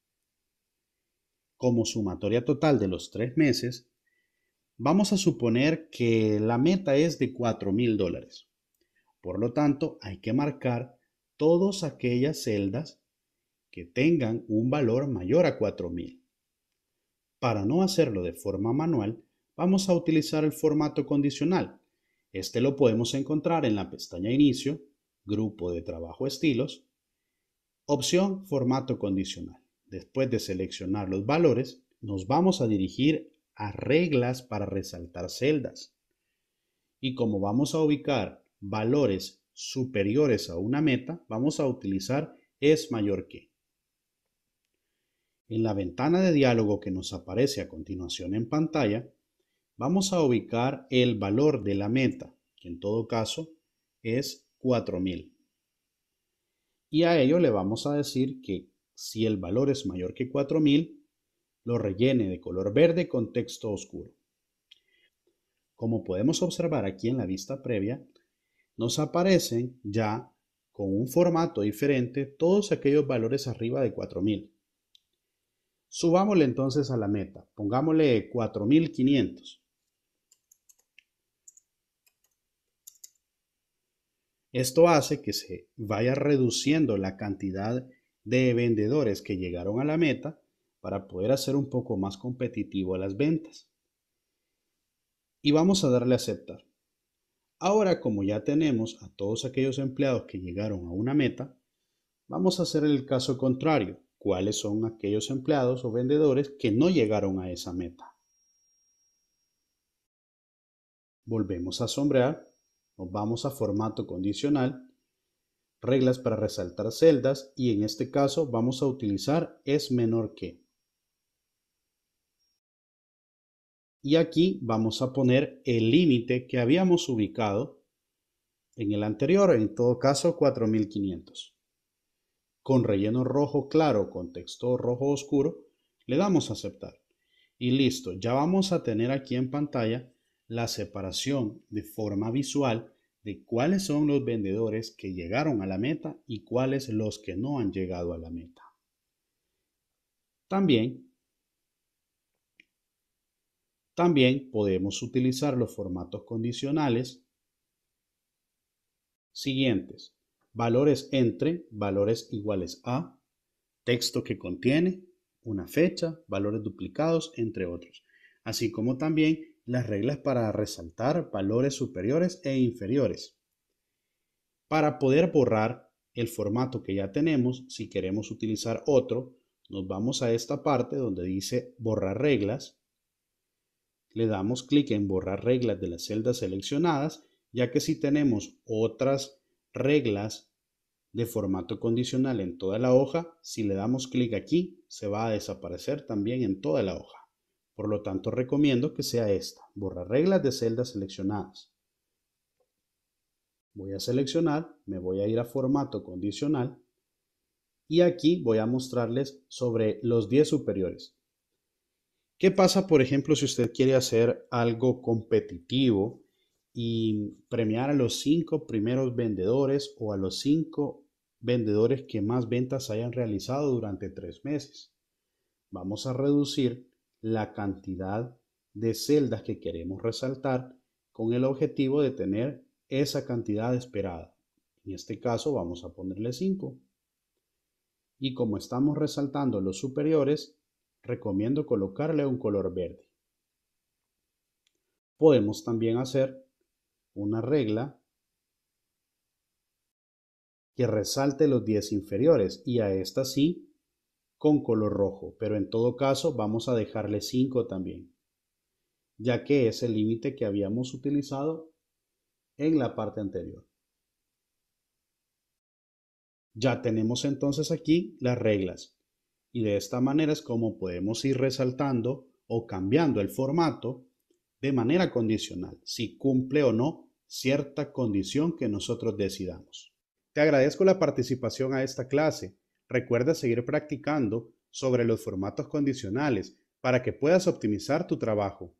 como sumatoria total de los tres meses, vamos a suponer que la meta es de 4.000 dólares. Por lo tanto, hay que marcar todas aquellas celdas que tengan un valor mayor a 4.000. Para no hacerlo de forma manual, vamos a utilizar el formato condicional. Este lo podemos encontrar en la pestaña Inicio, Grupo de trabajo Estilos, opción Formato condicional. Después de seleccionar los valores, nos vamos a dirigir a Reglas para resaltar celdas. Y como vamos a ubicar valores superiores a una meta, vamos a utilizar es mayor que. En la ventana de diálogo que nos aparece a continuación en pantalla, vamos a ubicar el valor de la meta, que en todo caso es 4000. Y a ello le vamos a decir que si el valor es mayor que 4000, lo rellene de color verde con texto oscuro. Como podemos observar aquí en la vista previa, nos aparecen ya con un formato diferente todos aquellos valores arriba de 4000. Subámosle entonces a la meta, pongámosle 4500. Esto hace que se vaya reduciendo la cantidad de vendedores que llegaron a la meta para poder hacer un poco más competitivo las ventas. Y vamos a darle a aceptar. Ahora, como ya tenemos a todos aquellos empleados que llegaron a una meta, vamos a hacer el caso contrario cuáles son aquellos empleados o vendedores que no llegaron a esa meta. Volvemos a sombrear, nos vamos a formato condicional, reglas para resaltar celdas y en este caso vamos a utilizar es menor que. Y aquí vamos a poner el límite que habíamos ubicado en el anterior, en todo caso 4500 con relleno rojo claro con texto rojo oscuro, le damos a aceptar. Y listo, ya vamos a tener aquí en pantalla la separación de forma visual de cuáles son los vendedores que llegaron a la meta y cuáles los que no han llegado a la meta. También, también podemos utilizar los formatos condicionales siguientes valores entre, valores iguales a, texto que contiene, una fecha, valores duplicados, entre otros, así como también las reglas para resaltar valores superiores e inferiores. Para poder borrar el formato que ya tenemos, si queremos utilizar otro, nos vamos a esta parte donde dice borrar reglas, le damos clic en borrar reglas de las celdas seleccionadas, ya que si tenemos otras reglas de formato condicional en toda la hoja, si le damos clic aquí, se va a desaparecer también en toda la hoja. Por lo tanto, recomiendo que sea esta, borrar reglas de celdas seleccionadas. Voy a seleccionar, me voy a ir a formato condicional y aquí voy a mostrarles sobre los 10 superiores. ¿Qué pasa, por ejemplo, si usted quiere hacer algo competitivo y premiar a los cinco primeros vendedores o a los cinco vendedores que más ventas hayan realizado durante tres meses. Vamos a reducir la cantidad de celdas que queremos resaltar con el objetivo de tener esa cantidad esperada. En este caso vamos a ponerle 5. Y como estamos resaltando los superiores, recomiendo colocarle un color verde. Podemos también hacer una regla que resalte los 10 inferiores y a esta sí con color rojo, pero en todo caso vamos a dejarle 5 también, ya que es el límite que habíamos utilizado en la parte anterior. Ya tenemos entonces aquí las reglas y de esta manera es como podemos ir resaltando o cambiando el formato de manera condicional si cumple o no cierta condición que nosotros decidamos. Te agradezco la participación a esta clase. Recuerda seguir practicando sobre los formatos condicionales para que puedas optimizar tu trabajo.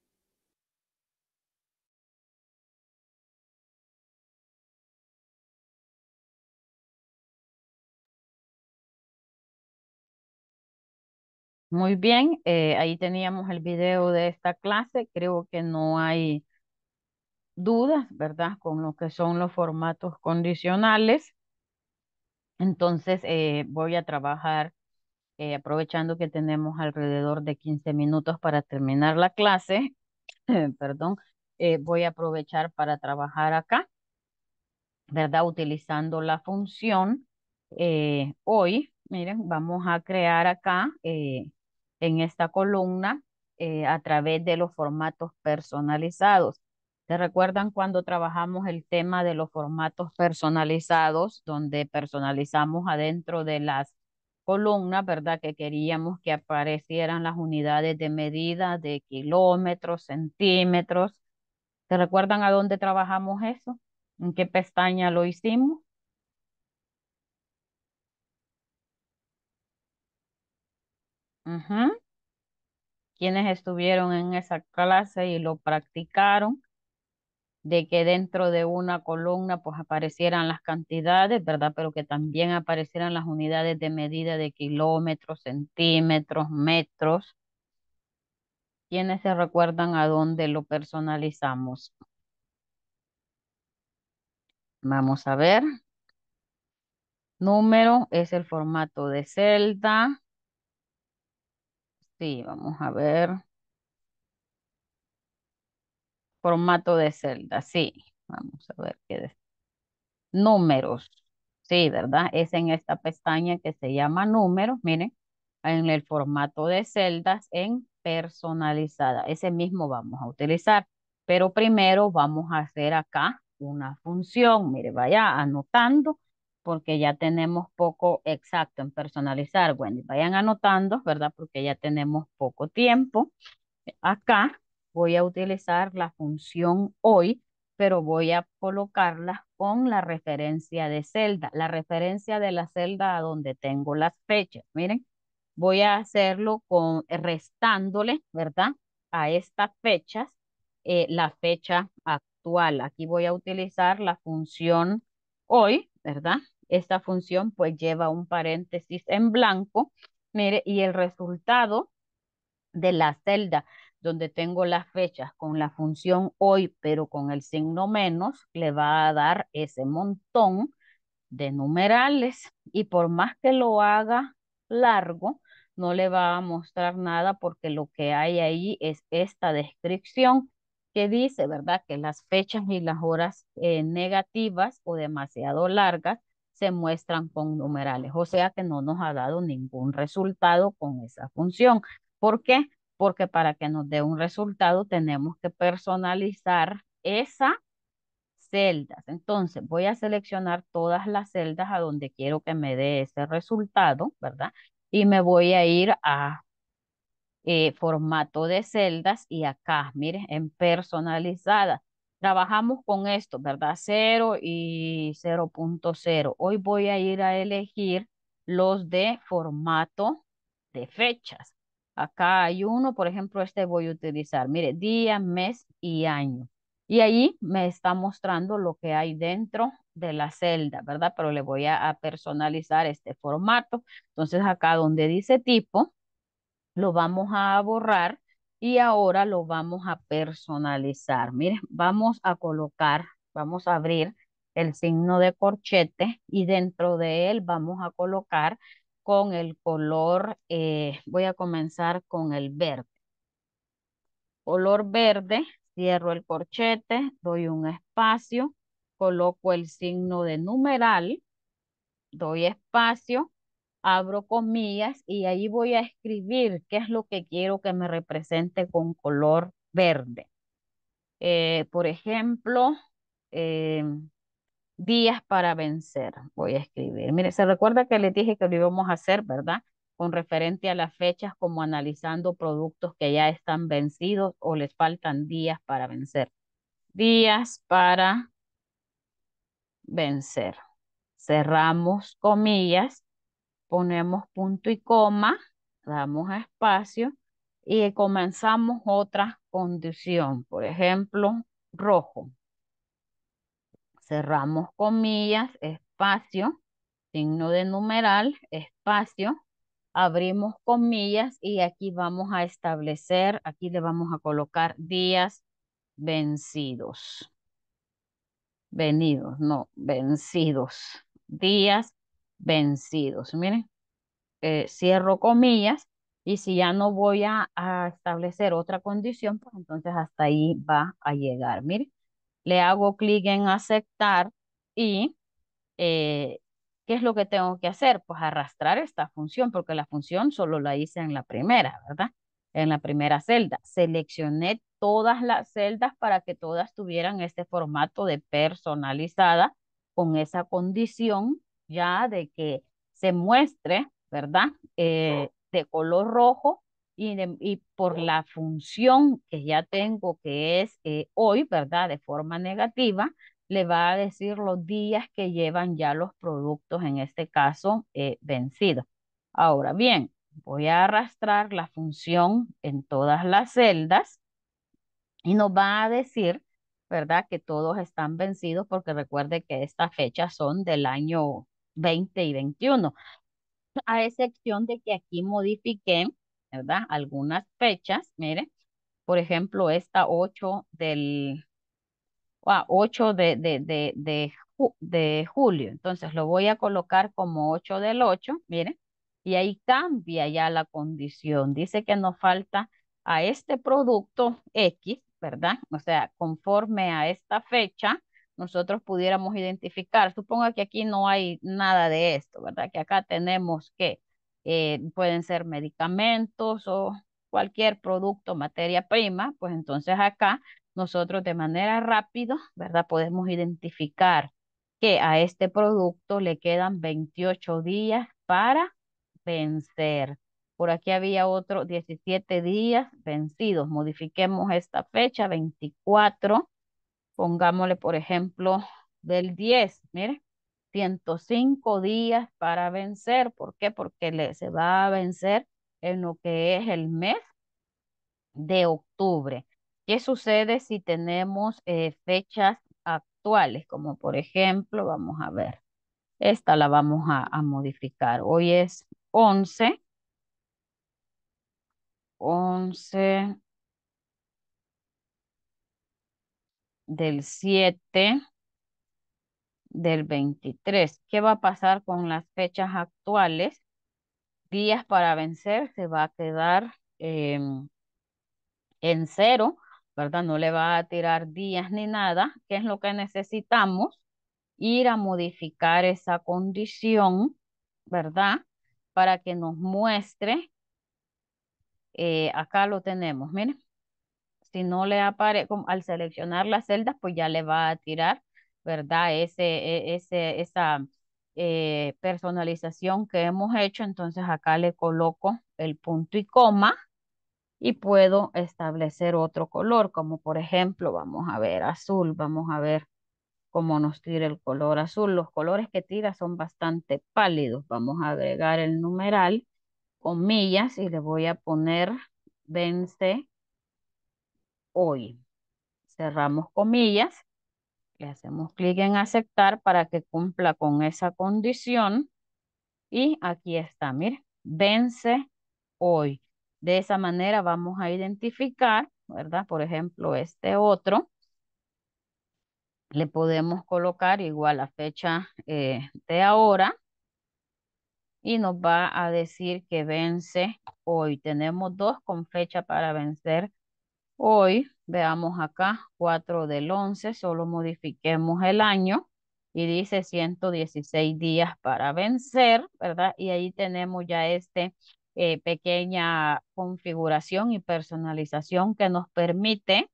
Muy bien, eh, ahí teníamos el video de esta clase. Creo que no hay dudas, ¿verdad? Con lo que son los formatos condicionales. Entonces eh, voy a trabajar eh, aprovechando que tenemos alrededor de 15 minutos para terminar la clase. *clears throat* Perdón, voy a aprovechar para trabajar acá, ¿verdad? Utilizando la función hoy. Miren, vamos a crear acá en esta columna eh, a través de los formatos personalizados. ¿Se recuerdan cuando trabajamos el tema de los formatos personalizados, donde personalizamos adentro de las columnas, ¿verdad? Que queríamos que aparecieran las unidades de medida de kilómetros, centímetros. ¿Se recuerdan a dónde trabajamos eso? ¿En qué pestaña lo hicimos? Quienes estuvieron en esa clase y lo practicaron, de que dentro de una columna pues aparecieran las cantidades, ¿verdad? Pero que también aparecieran las unidades de medida de kilómetros, centímetros, metros. ¿Quiénes se recuerdan a dónde lo personalizamos? Vamos a ver. Número es el formato de celda. Sí, vamos a ver. Formato de celda, sí. Vamos a ver qué es. Números. Sí, ¿verdad? Es en esta pestaña que se llama números, miren, en el formato de celdas en personalizada. Ese mismo vamos a utilizar, pero primero vamos a hacer acá una función. Mire, vaya anotando porque ya tenemos poco exacto en personalizar, bueno Vayan anotando, ¿verdad? Porque ya tenemos poco tiempo. Acá voy a utilizar la función hoy, pero voy a colocarla con la referencia de celda, la referencia de la celda donde tengo las fechas. Miren, voy a hacerlo con restándole, ¿verdad? A estas fechas, eh, la fecha actual. Aquí voy a utilizar la función hoy, ¿verdad? Esta función pues lleva un paréntesis en blanco, mire, y el resultado de la celda donde tengo las fechas con la función hoy, pero con el signo menos, le va a dar ese montón de numerales y por más que lo haga largo, no le va a mostrar nada porque lo que hay ahí es esta descripción que dice, ¿verdad? Que las fechas y las horas eh, negativas o demasiado largas se muestran con numerales, o sea que no nos ha dado ningún resultado con esa función. ¿Por qué? Porque para que nos dé un resultado tenemos que personalizar esa celdas. Entonces voy a seleccionar todas las celdas a donde quiero que me dé ese resultado, ¿verdad? Y me voy a ir a eh, formato de celdas y acá, miren, en personalizada trabajamos con esto, ¿verdad? 0 y 0.0. Hoy voy a ir a elegir los de formato de fechas. Acá hay uno, por ejemplo, este voy a utilizar. Mire, día, mes y año. Y ahí me está mostrando lo que hay dentro de la celda, ¿verdad? Pero le voy a, personalizar este formato. Entonces acá donde dice tipo, lo vamos a borrar y ahora lo vamos a personalizar. Miren, vamos a colocar, vamos a abrir el signo de corchete y dentro de él vamos a colocar con el color, eh, voy a comenzar con el verde. Color verde, cierro el corchete, doy un espacio, coloco el signo de numeral, doy espacio, abro comillas y ahí voy a escribir qué es lo que quiero que me represente con color verde. Eh, por ejemplo, em, días para vencer, voy a escribir. Mire, se recuerda que les dije que lo íbamos a hacer, ¿verdad? Con referente a las fechas, como analizando productos que ya están vencidos o les faltan días para vencer. Días para vencer. Cerramos comillas ponemos punto y coma, damos espacio y comenzamos otra condición. Por ejemplo, rojo. Cerramos comillas, espacio, signo de numeral, espacio, abrimos comillas y aquí vamos a establecer, aquí le vamos a colocar días vencidos. Venidos, no, vencidos. Días vencidos. Miren, eh, cierro comillas y si ya no voy a, establecer otra condición, pues entonces hasta ahí va a llegar. Miren, le hago clic en aceptar y eh, ¿qué es lo que tengo que hacer? Pues arrastrar esta función porque la función solo la hice en la primera, ¿verdad? En la primera celda. Seleccioné todas las celdas para que todas tuvieran este formato de personalizada con esa condición ya de que se muestre, ¿verdad? Eh, de color rojo y, por la función que ya tengo, que es eh, hoy, ¿verdad? De forma negativa, le va a decir los días que llevan ya los productos, en este caso, eh, vencidos. Ahora bien, voy a arrastrar la función en todas las celdas y nos va a decir, ¿verdad? Que todos están vencidos porque recuerde que estas fechas son del año 20 y 21. A excepción de que aquí modifiqué, ¿verdad? Algunas fechas, mire, por ejemplo, esta 8 del, 8 ah, de, de, de, de julio. Entonces lo voy a colocar como 8 del 8, mire, y ahí cambia ya la condición. Dice que nos falta a este producto X, ¿verdad? O sea, conforme a esta fecha, nosotros pudiéramos identificar. Suponga que aquí no hay nada de esto, ¿verdad? Que acá tenemos que eh, pueden ser medicamentos o cualquier producto, materia prima, pues entonces acá nosotros de manera rápida, ¿verdad? Podemos identificar que a este producto le quedan 28 días para vencer. Por aquí había otro 17 días vencidos. Modifiquemos esta fecha, 24 pongámosle por ejemplo del 10, mire, 105 días para vencer. ¿Por qué? Porque le, se va a vencer en lo que es el mes de octubre. ¿Qué sucede si tenemos eh, fechas actuales? Como por ejemplo, vamos a ver, esta la vamos a, a modificar. Hoy es 11. 11 del 7 del 23. ¿Qué va a pasar con las fechas actuales? Días para vencer se va a quedar em, en cero, ¿verdad? No le va a tirar días ni nada. ¿Qué es lo que necesitamos? Ir a modificar esa condición, ¿verdad? Para que nos muestre. Eh, acá lo tenemos, miren si no le aparece, al seleccionar las celdas, pues ya le va a tirar, ¿verdad? Ese, e, ese, esa eh, personalización que hemos hecho. Entonces acá le coloco el punto y coma y puedo establecer otro color, como por ejemplo, vamos a ver azul, vamos a ver cómo nos tira el color azul. Los colores que tira son bastante pálidos. Vamos a agregar el numeral, comillas, y le voy a poner vence hoy. Cerramos comillas. Le hacemos clic en aceptar para que cumpla con esa condición. Y aquí está, mire, vence hoy. De esa manera vamos a identificar, ¿verdad? Por ejemplo, este otro. Le podemos colocar igual la fecha eh, de ahora. Y nos va a decir que vence hoy. Tenemos dos con fecha para vencer Hoy, veamos acá, 4 del 11, solo modifiquemos el año y dice 116 días para vencer, ¿verdad? Y ahí tenemos ya este eh, pequeña configuración y personalización que nos permite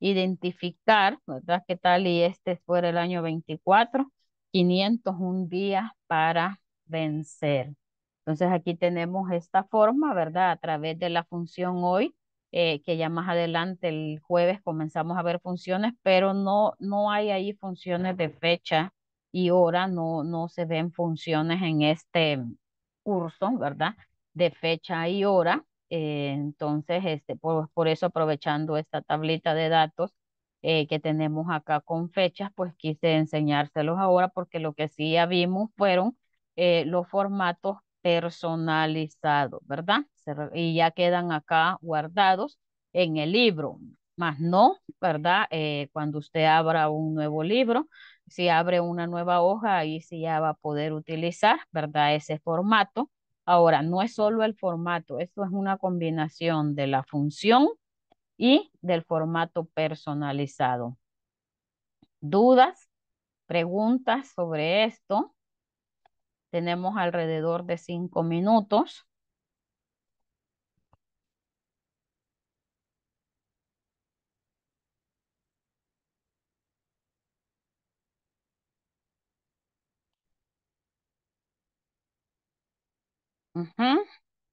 identificar, ¿verdad? ¿Qué tal? Y este fuera el año 24, 501 días para vencer. Entonces aquí tenemos esta forma, ¿verdad? A través de la función hoy eh, que ya más adelante el jueves comenzamos a ver funciones, pero no, no hay ahí funciones de fecha y hora, no, no se ven funciones en este curso, ¿verdad? De fecha y hora. Eh, entonces, este, por, por eso aprovechando esta tablita de datos eh, que tenemos acá con fechas, pues quise enseñárselos ahora porque lo que sí ya vimos fueron los formatos personalizados, ¿verdad? y ya quedan acá guardados en el libro, más no, ¿verdad? Eh, cuando usted abra un nuevo libro, si abre una nueva hoja, ahí sí ya va a poder utilizar, ¿verdad? Ese formato. Ahora, no es solo el formato, esto es una combinación de la función y del formato personalizado. ¿Dudas? ¿Preguntas sobre esto? Tenemos alrededor de cinco minutos.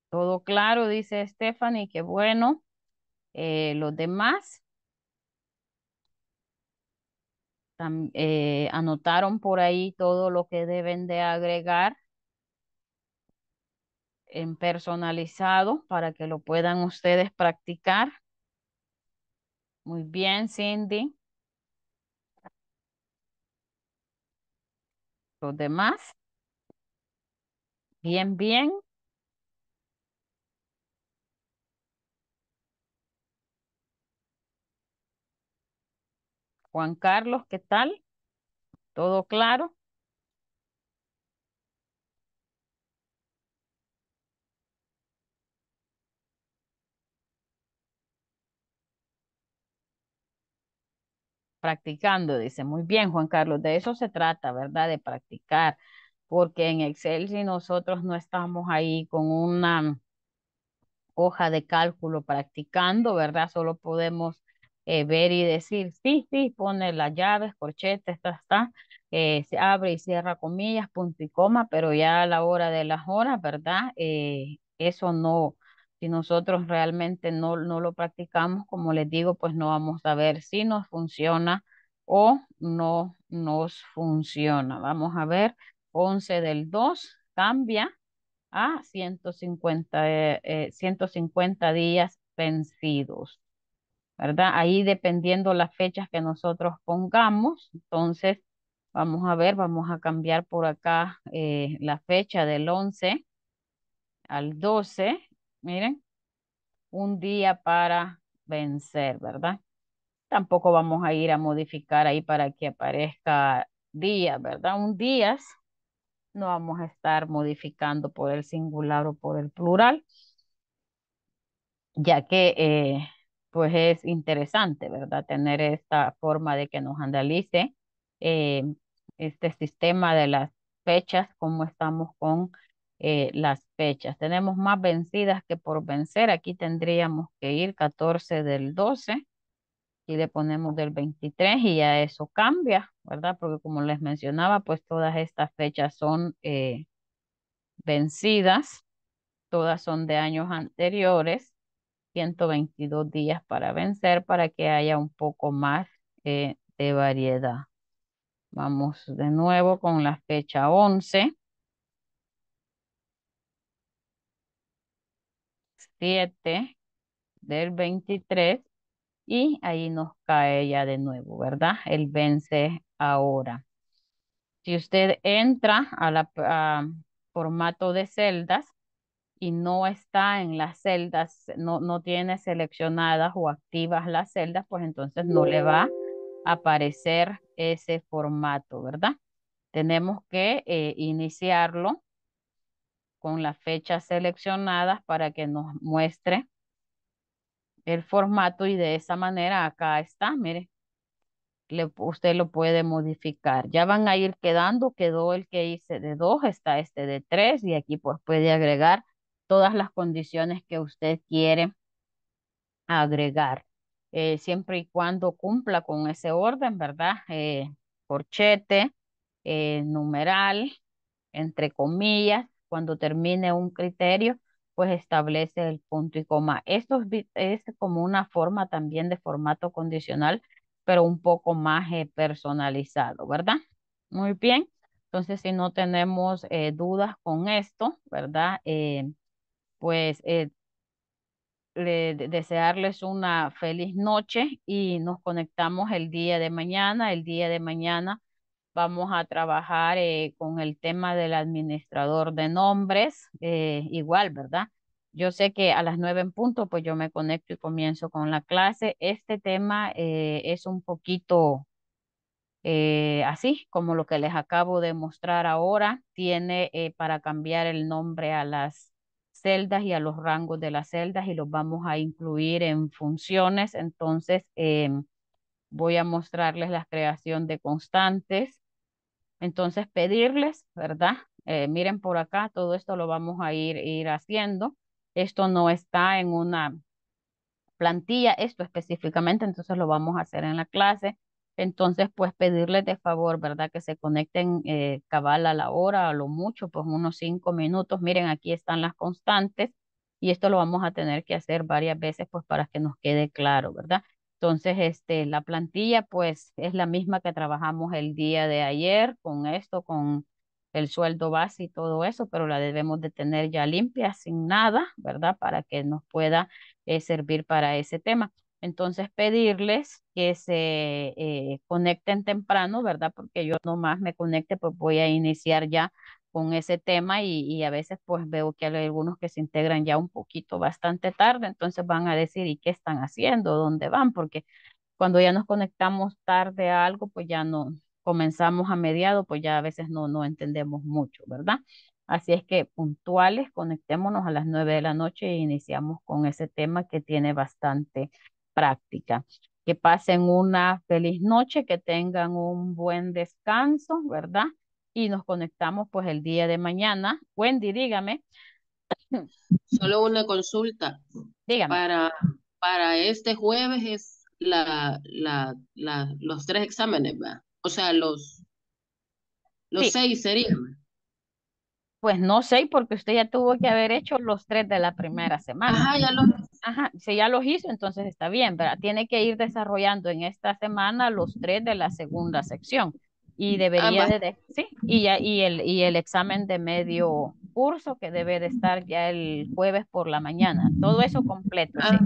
Todo claro, dice Stephanie, qué bueno. Eh, los demás eh, anotaron por ahí todo lo que deben de agregar en personalizado para que lo puedan ustedes practicar. Muy bien, Cindy. Los demás, bien, bien. Juan Carlos, ¿qué tal? ¿Todo claro? Practicando, dice. Muy bien, Juan Carlos, de eso se trata, ¿verdad? De practicar, porque en Excel si nosotros no estamos ahí con una hoja de cálculo practicando, ¿verdad? Solo podemos eh, ver y decir, sí, sí, pone las llaves, corchetes, está, está, eh, se abre y cierra comillas, punto y coma, pero ya a la hora de las horas, ¿verdad? Eh, eso no, si nosotros realmente no, no lo practicamos, como les digo, pues no vamos a ver si nos funciona o no nos funciona. Vamos a ver, 11 del 2 cambia a 150, eh, 150 días vencidos. ¿verdad? Ahí dependiendo las fechas que nosotros pongamos, entonces vamos a ver, vamos a cambiar por acá eh, la fecha del 11 al 12, miren, un día para vencer, ¿verdad? Tampoco vamos a ir a modificar ahí para que aparezca día, ¿verdad? Un días no vamos a estar modificando por el singular o por el plural, ya que eh, pues es interesante, ¿verdad? Tener esta forma de que nos analice eh, este sistema de las fechas, cómo estamos con eh, las fechas. Tenemos más vencidas que por vencer. Aquí tendríamos que ir 14 del 12 y le ponemos del 23 y ya eso cambia, ¿verdad? Porque como les mencionaba, pues todas estas fechas son eh, vencidas, todas son de años anteriores 122 días para vencer para que haya un poco más eh, de variedad. Vamos de nuevo con la fecha 11. 7 del 23 y ahí nos cae ya de nuevo, ¿verdad? El vence ahora. Si usted entra a la formato de celdas, y no está en las celdas, no, no tiene seleccionadas o activas las celdas, pues entonces no le va a aparecer ese formato, ¿verdad? Tenemos que eh, iniciarlo con las fechas seleccionadas para que nos muestre el formato y de esa manera acá está, mire, usted lo puede modificar. Ya van a ir quedando, quedó el que hice de 2, está este de 3 y aquí pues puede agregar todas las condiciones que usted quiere agregar, eh, siempre y cuando cumpla con ese orden, ¿verdad? Eh, corchete, eh, numeral, entre comillas, cuando termine un criterio, pues establece el punto y coma. Esto es como una forma también de formato condicional, pero un poco más personalizado, ¿verdad? Muy bien. Entonces, si no tenemos dudas con esto, ¿verdad? pues eh, desearles una feliz noche y nos conectamos el día de mañana. El día de mañana vamos a trabajar eh, con el tema del administrador de nombres, eh, igual, ¿verdad? Yo sé que a las nueve en punto, pues yo me conecto y comienzo con la clase. Este tema eh, es un poquito así, como lo que les acabo de mostrar ahora. Tiene para cambiar el nombre a las celdas y a los rangos de las celdas y los vamos a incluir en funciones. Entonces, em, voy a mostrarles la creación de constantes. Entonces, pedirles, ¿verdad? Eh, miren por acá, todo esto lo vamos a ir, ir haciendo. Esto no está en una plantilla, esto específicamente, entonces lo vamos a hacer en la clase. Entonces, pues pedirles de favor, ¿verdad? Que se conecten eh, cabal a la hora, a lo mucho, pues unos cinco minutos. Miren, aquí están las constantes y esto lo vamos a tener que hacer varias veces, pues para que nos quede claro, ¿verdad? Entonces, este, la plantilla, pues es la misma que trabajamos el día de ayer con esto, con el sueldo base y todo eso, pero la debemos de tener ya limpia, sin nada, ¿verdad? Para que nos pueda eh, servir para ese tema. Entonces pedirles que se eh, conecten temprano, ¿verdad? Porque yo nomás me conecte, pues voy a iniciar ya con ese tema y, a veces pues veo que hay algunos que se integran ya un poquito bastante tarde, entonces van a decir, ¿y qué están haciendo? ¿Dónde van? Porque cuando ya nos conectamos tarde a algo, pues ya no comenzamos a mediado, pues ya a veces no, no entendemos mucho, ¿verdad? Así es que puntuales, conectémonos a las nueve de la noche e iniciamos con ese tema que tiene bastante práctica. Que pasen una feliz noche, que tengan un buen descanso, ¿verdad? Y nos conectamos pues el día de mañana. Wendy, dígame. *coughs* Solo una consulta. Dígame. Para, para este jueves es la, la, la, los tres exámenes, ¿verdad? O sea, los, los seis serían. Pues no sé, porque usted ya tuvo que haber hecho los tres de la primera semana. Ajá, ya los Ajá, si ya los hizo, entonces está bien, pero Tiene que ir desarrollando en esta semana los tres de la segunda sección y mm, debería de, sí, y ya y el y el examen de medio curso que debe de estar ya el jueves por la mañana. Todo eso completo, ah,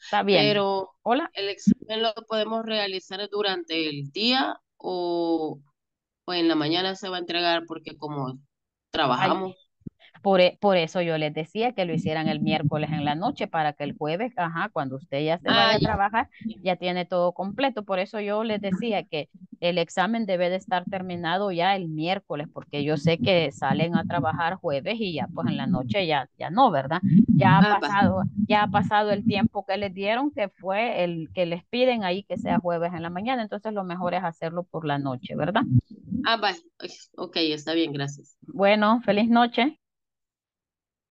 Está bien. Pero Hola. El examen lo podemos realizar durante el día o, en la mañana se va a entregar porque como trabajamos. E, por, eso yo les decía que lo hicieran el miércoles en la noche para que el jueves, ajá, cuando usted ya se va a ah, trabajar, ya tiene todo completo. Por eso yo les decía que el examen debe de estar terminado ya el miércoles, porque yo sé que salen a trabajar jueves y ya pues en la noche ya, ya no, ¿verdad? Ya ha ah, pasado, ya ha pasado el tiempo que les dieron, que fue el que les piden ahí que sea jueves en la mañana. Entonces lo mejor es hacerlo por la noche, ¿verdad? Ah, vale. Ok, está bien, gracias. Bueno, feliz noche.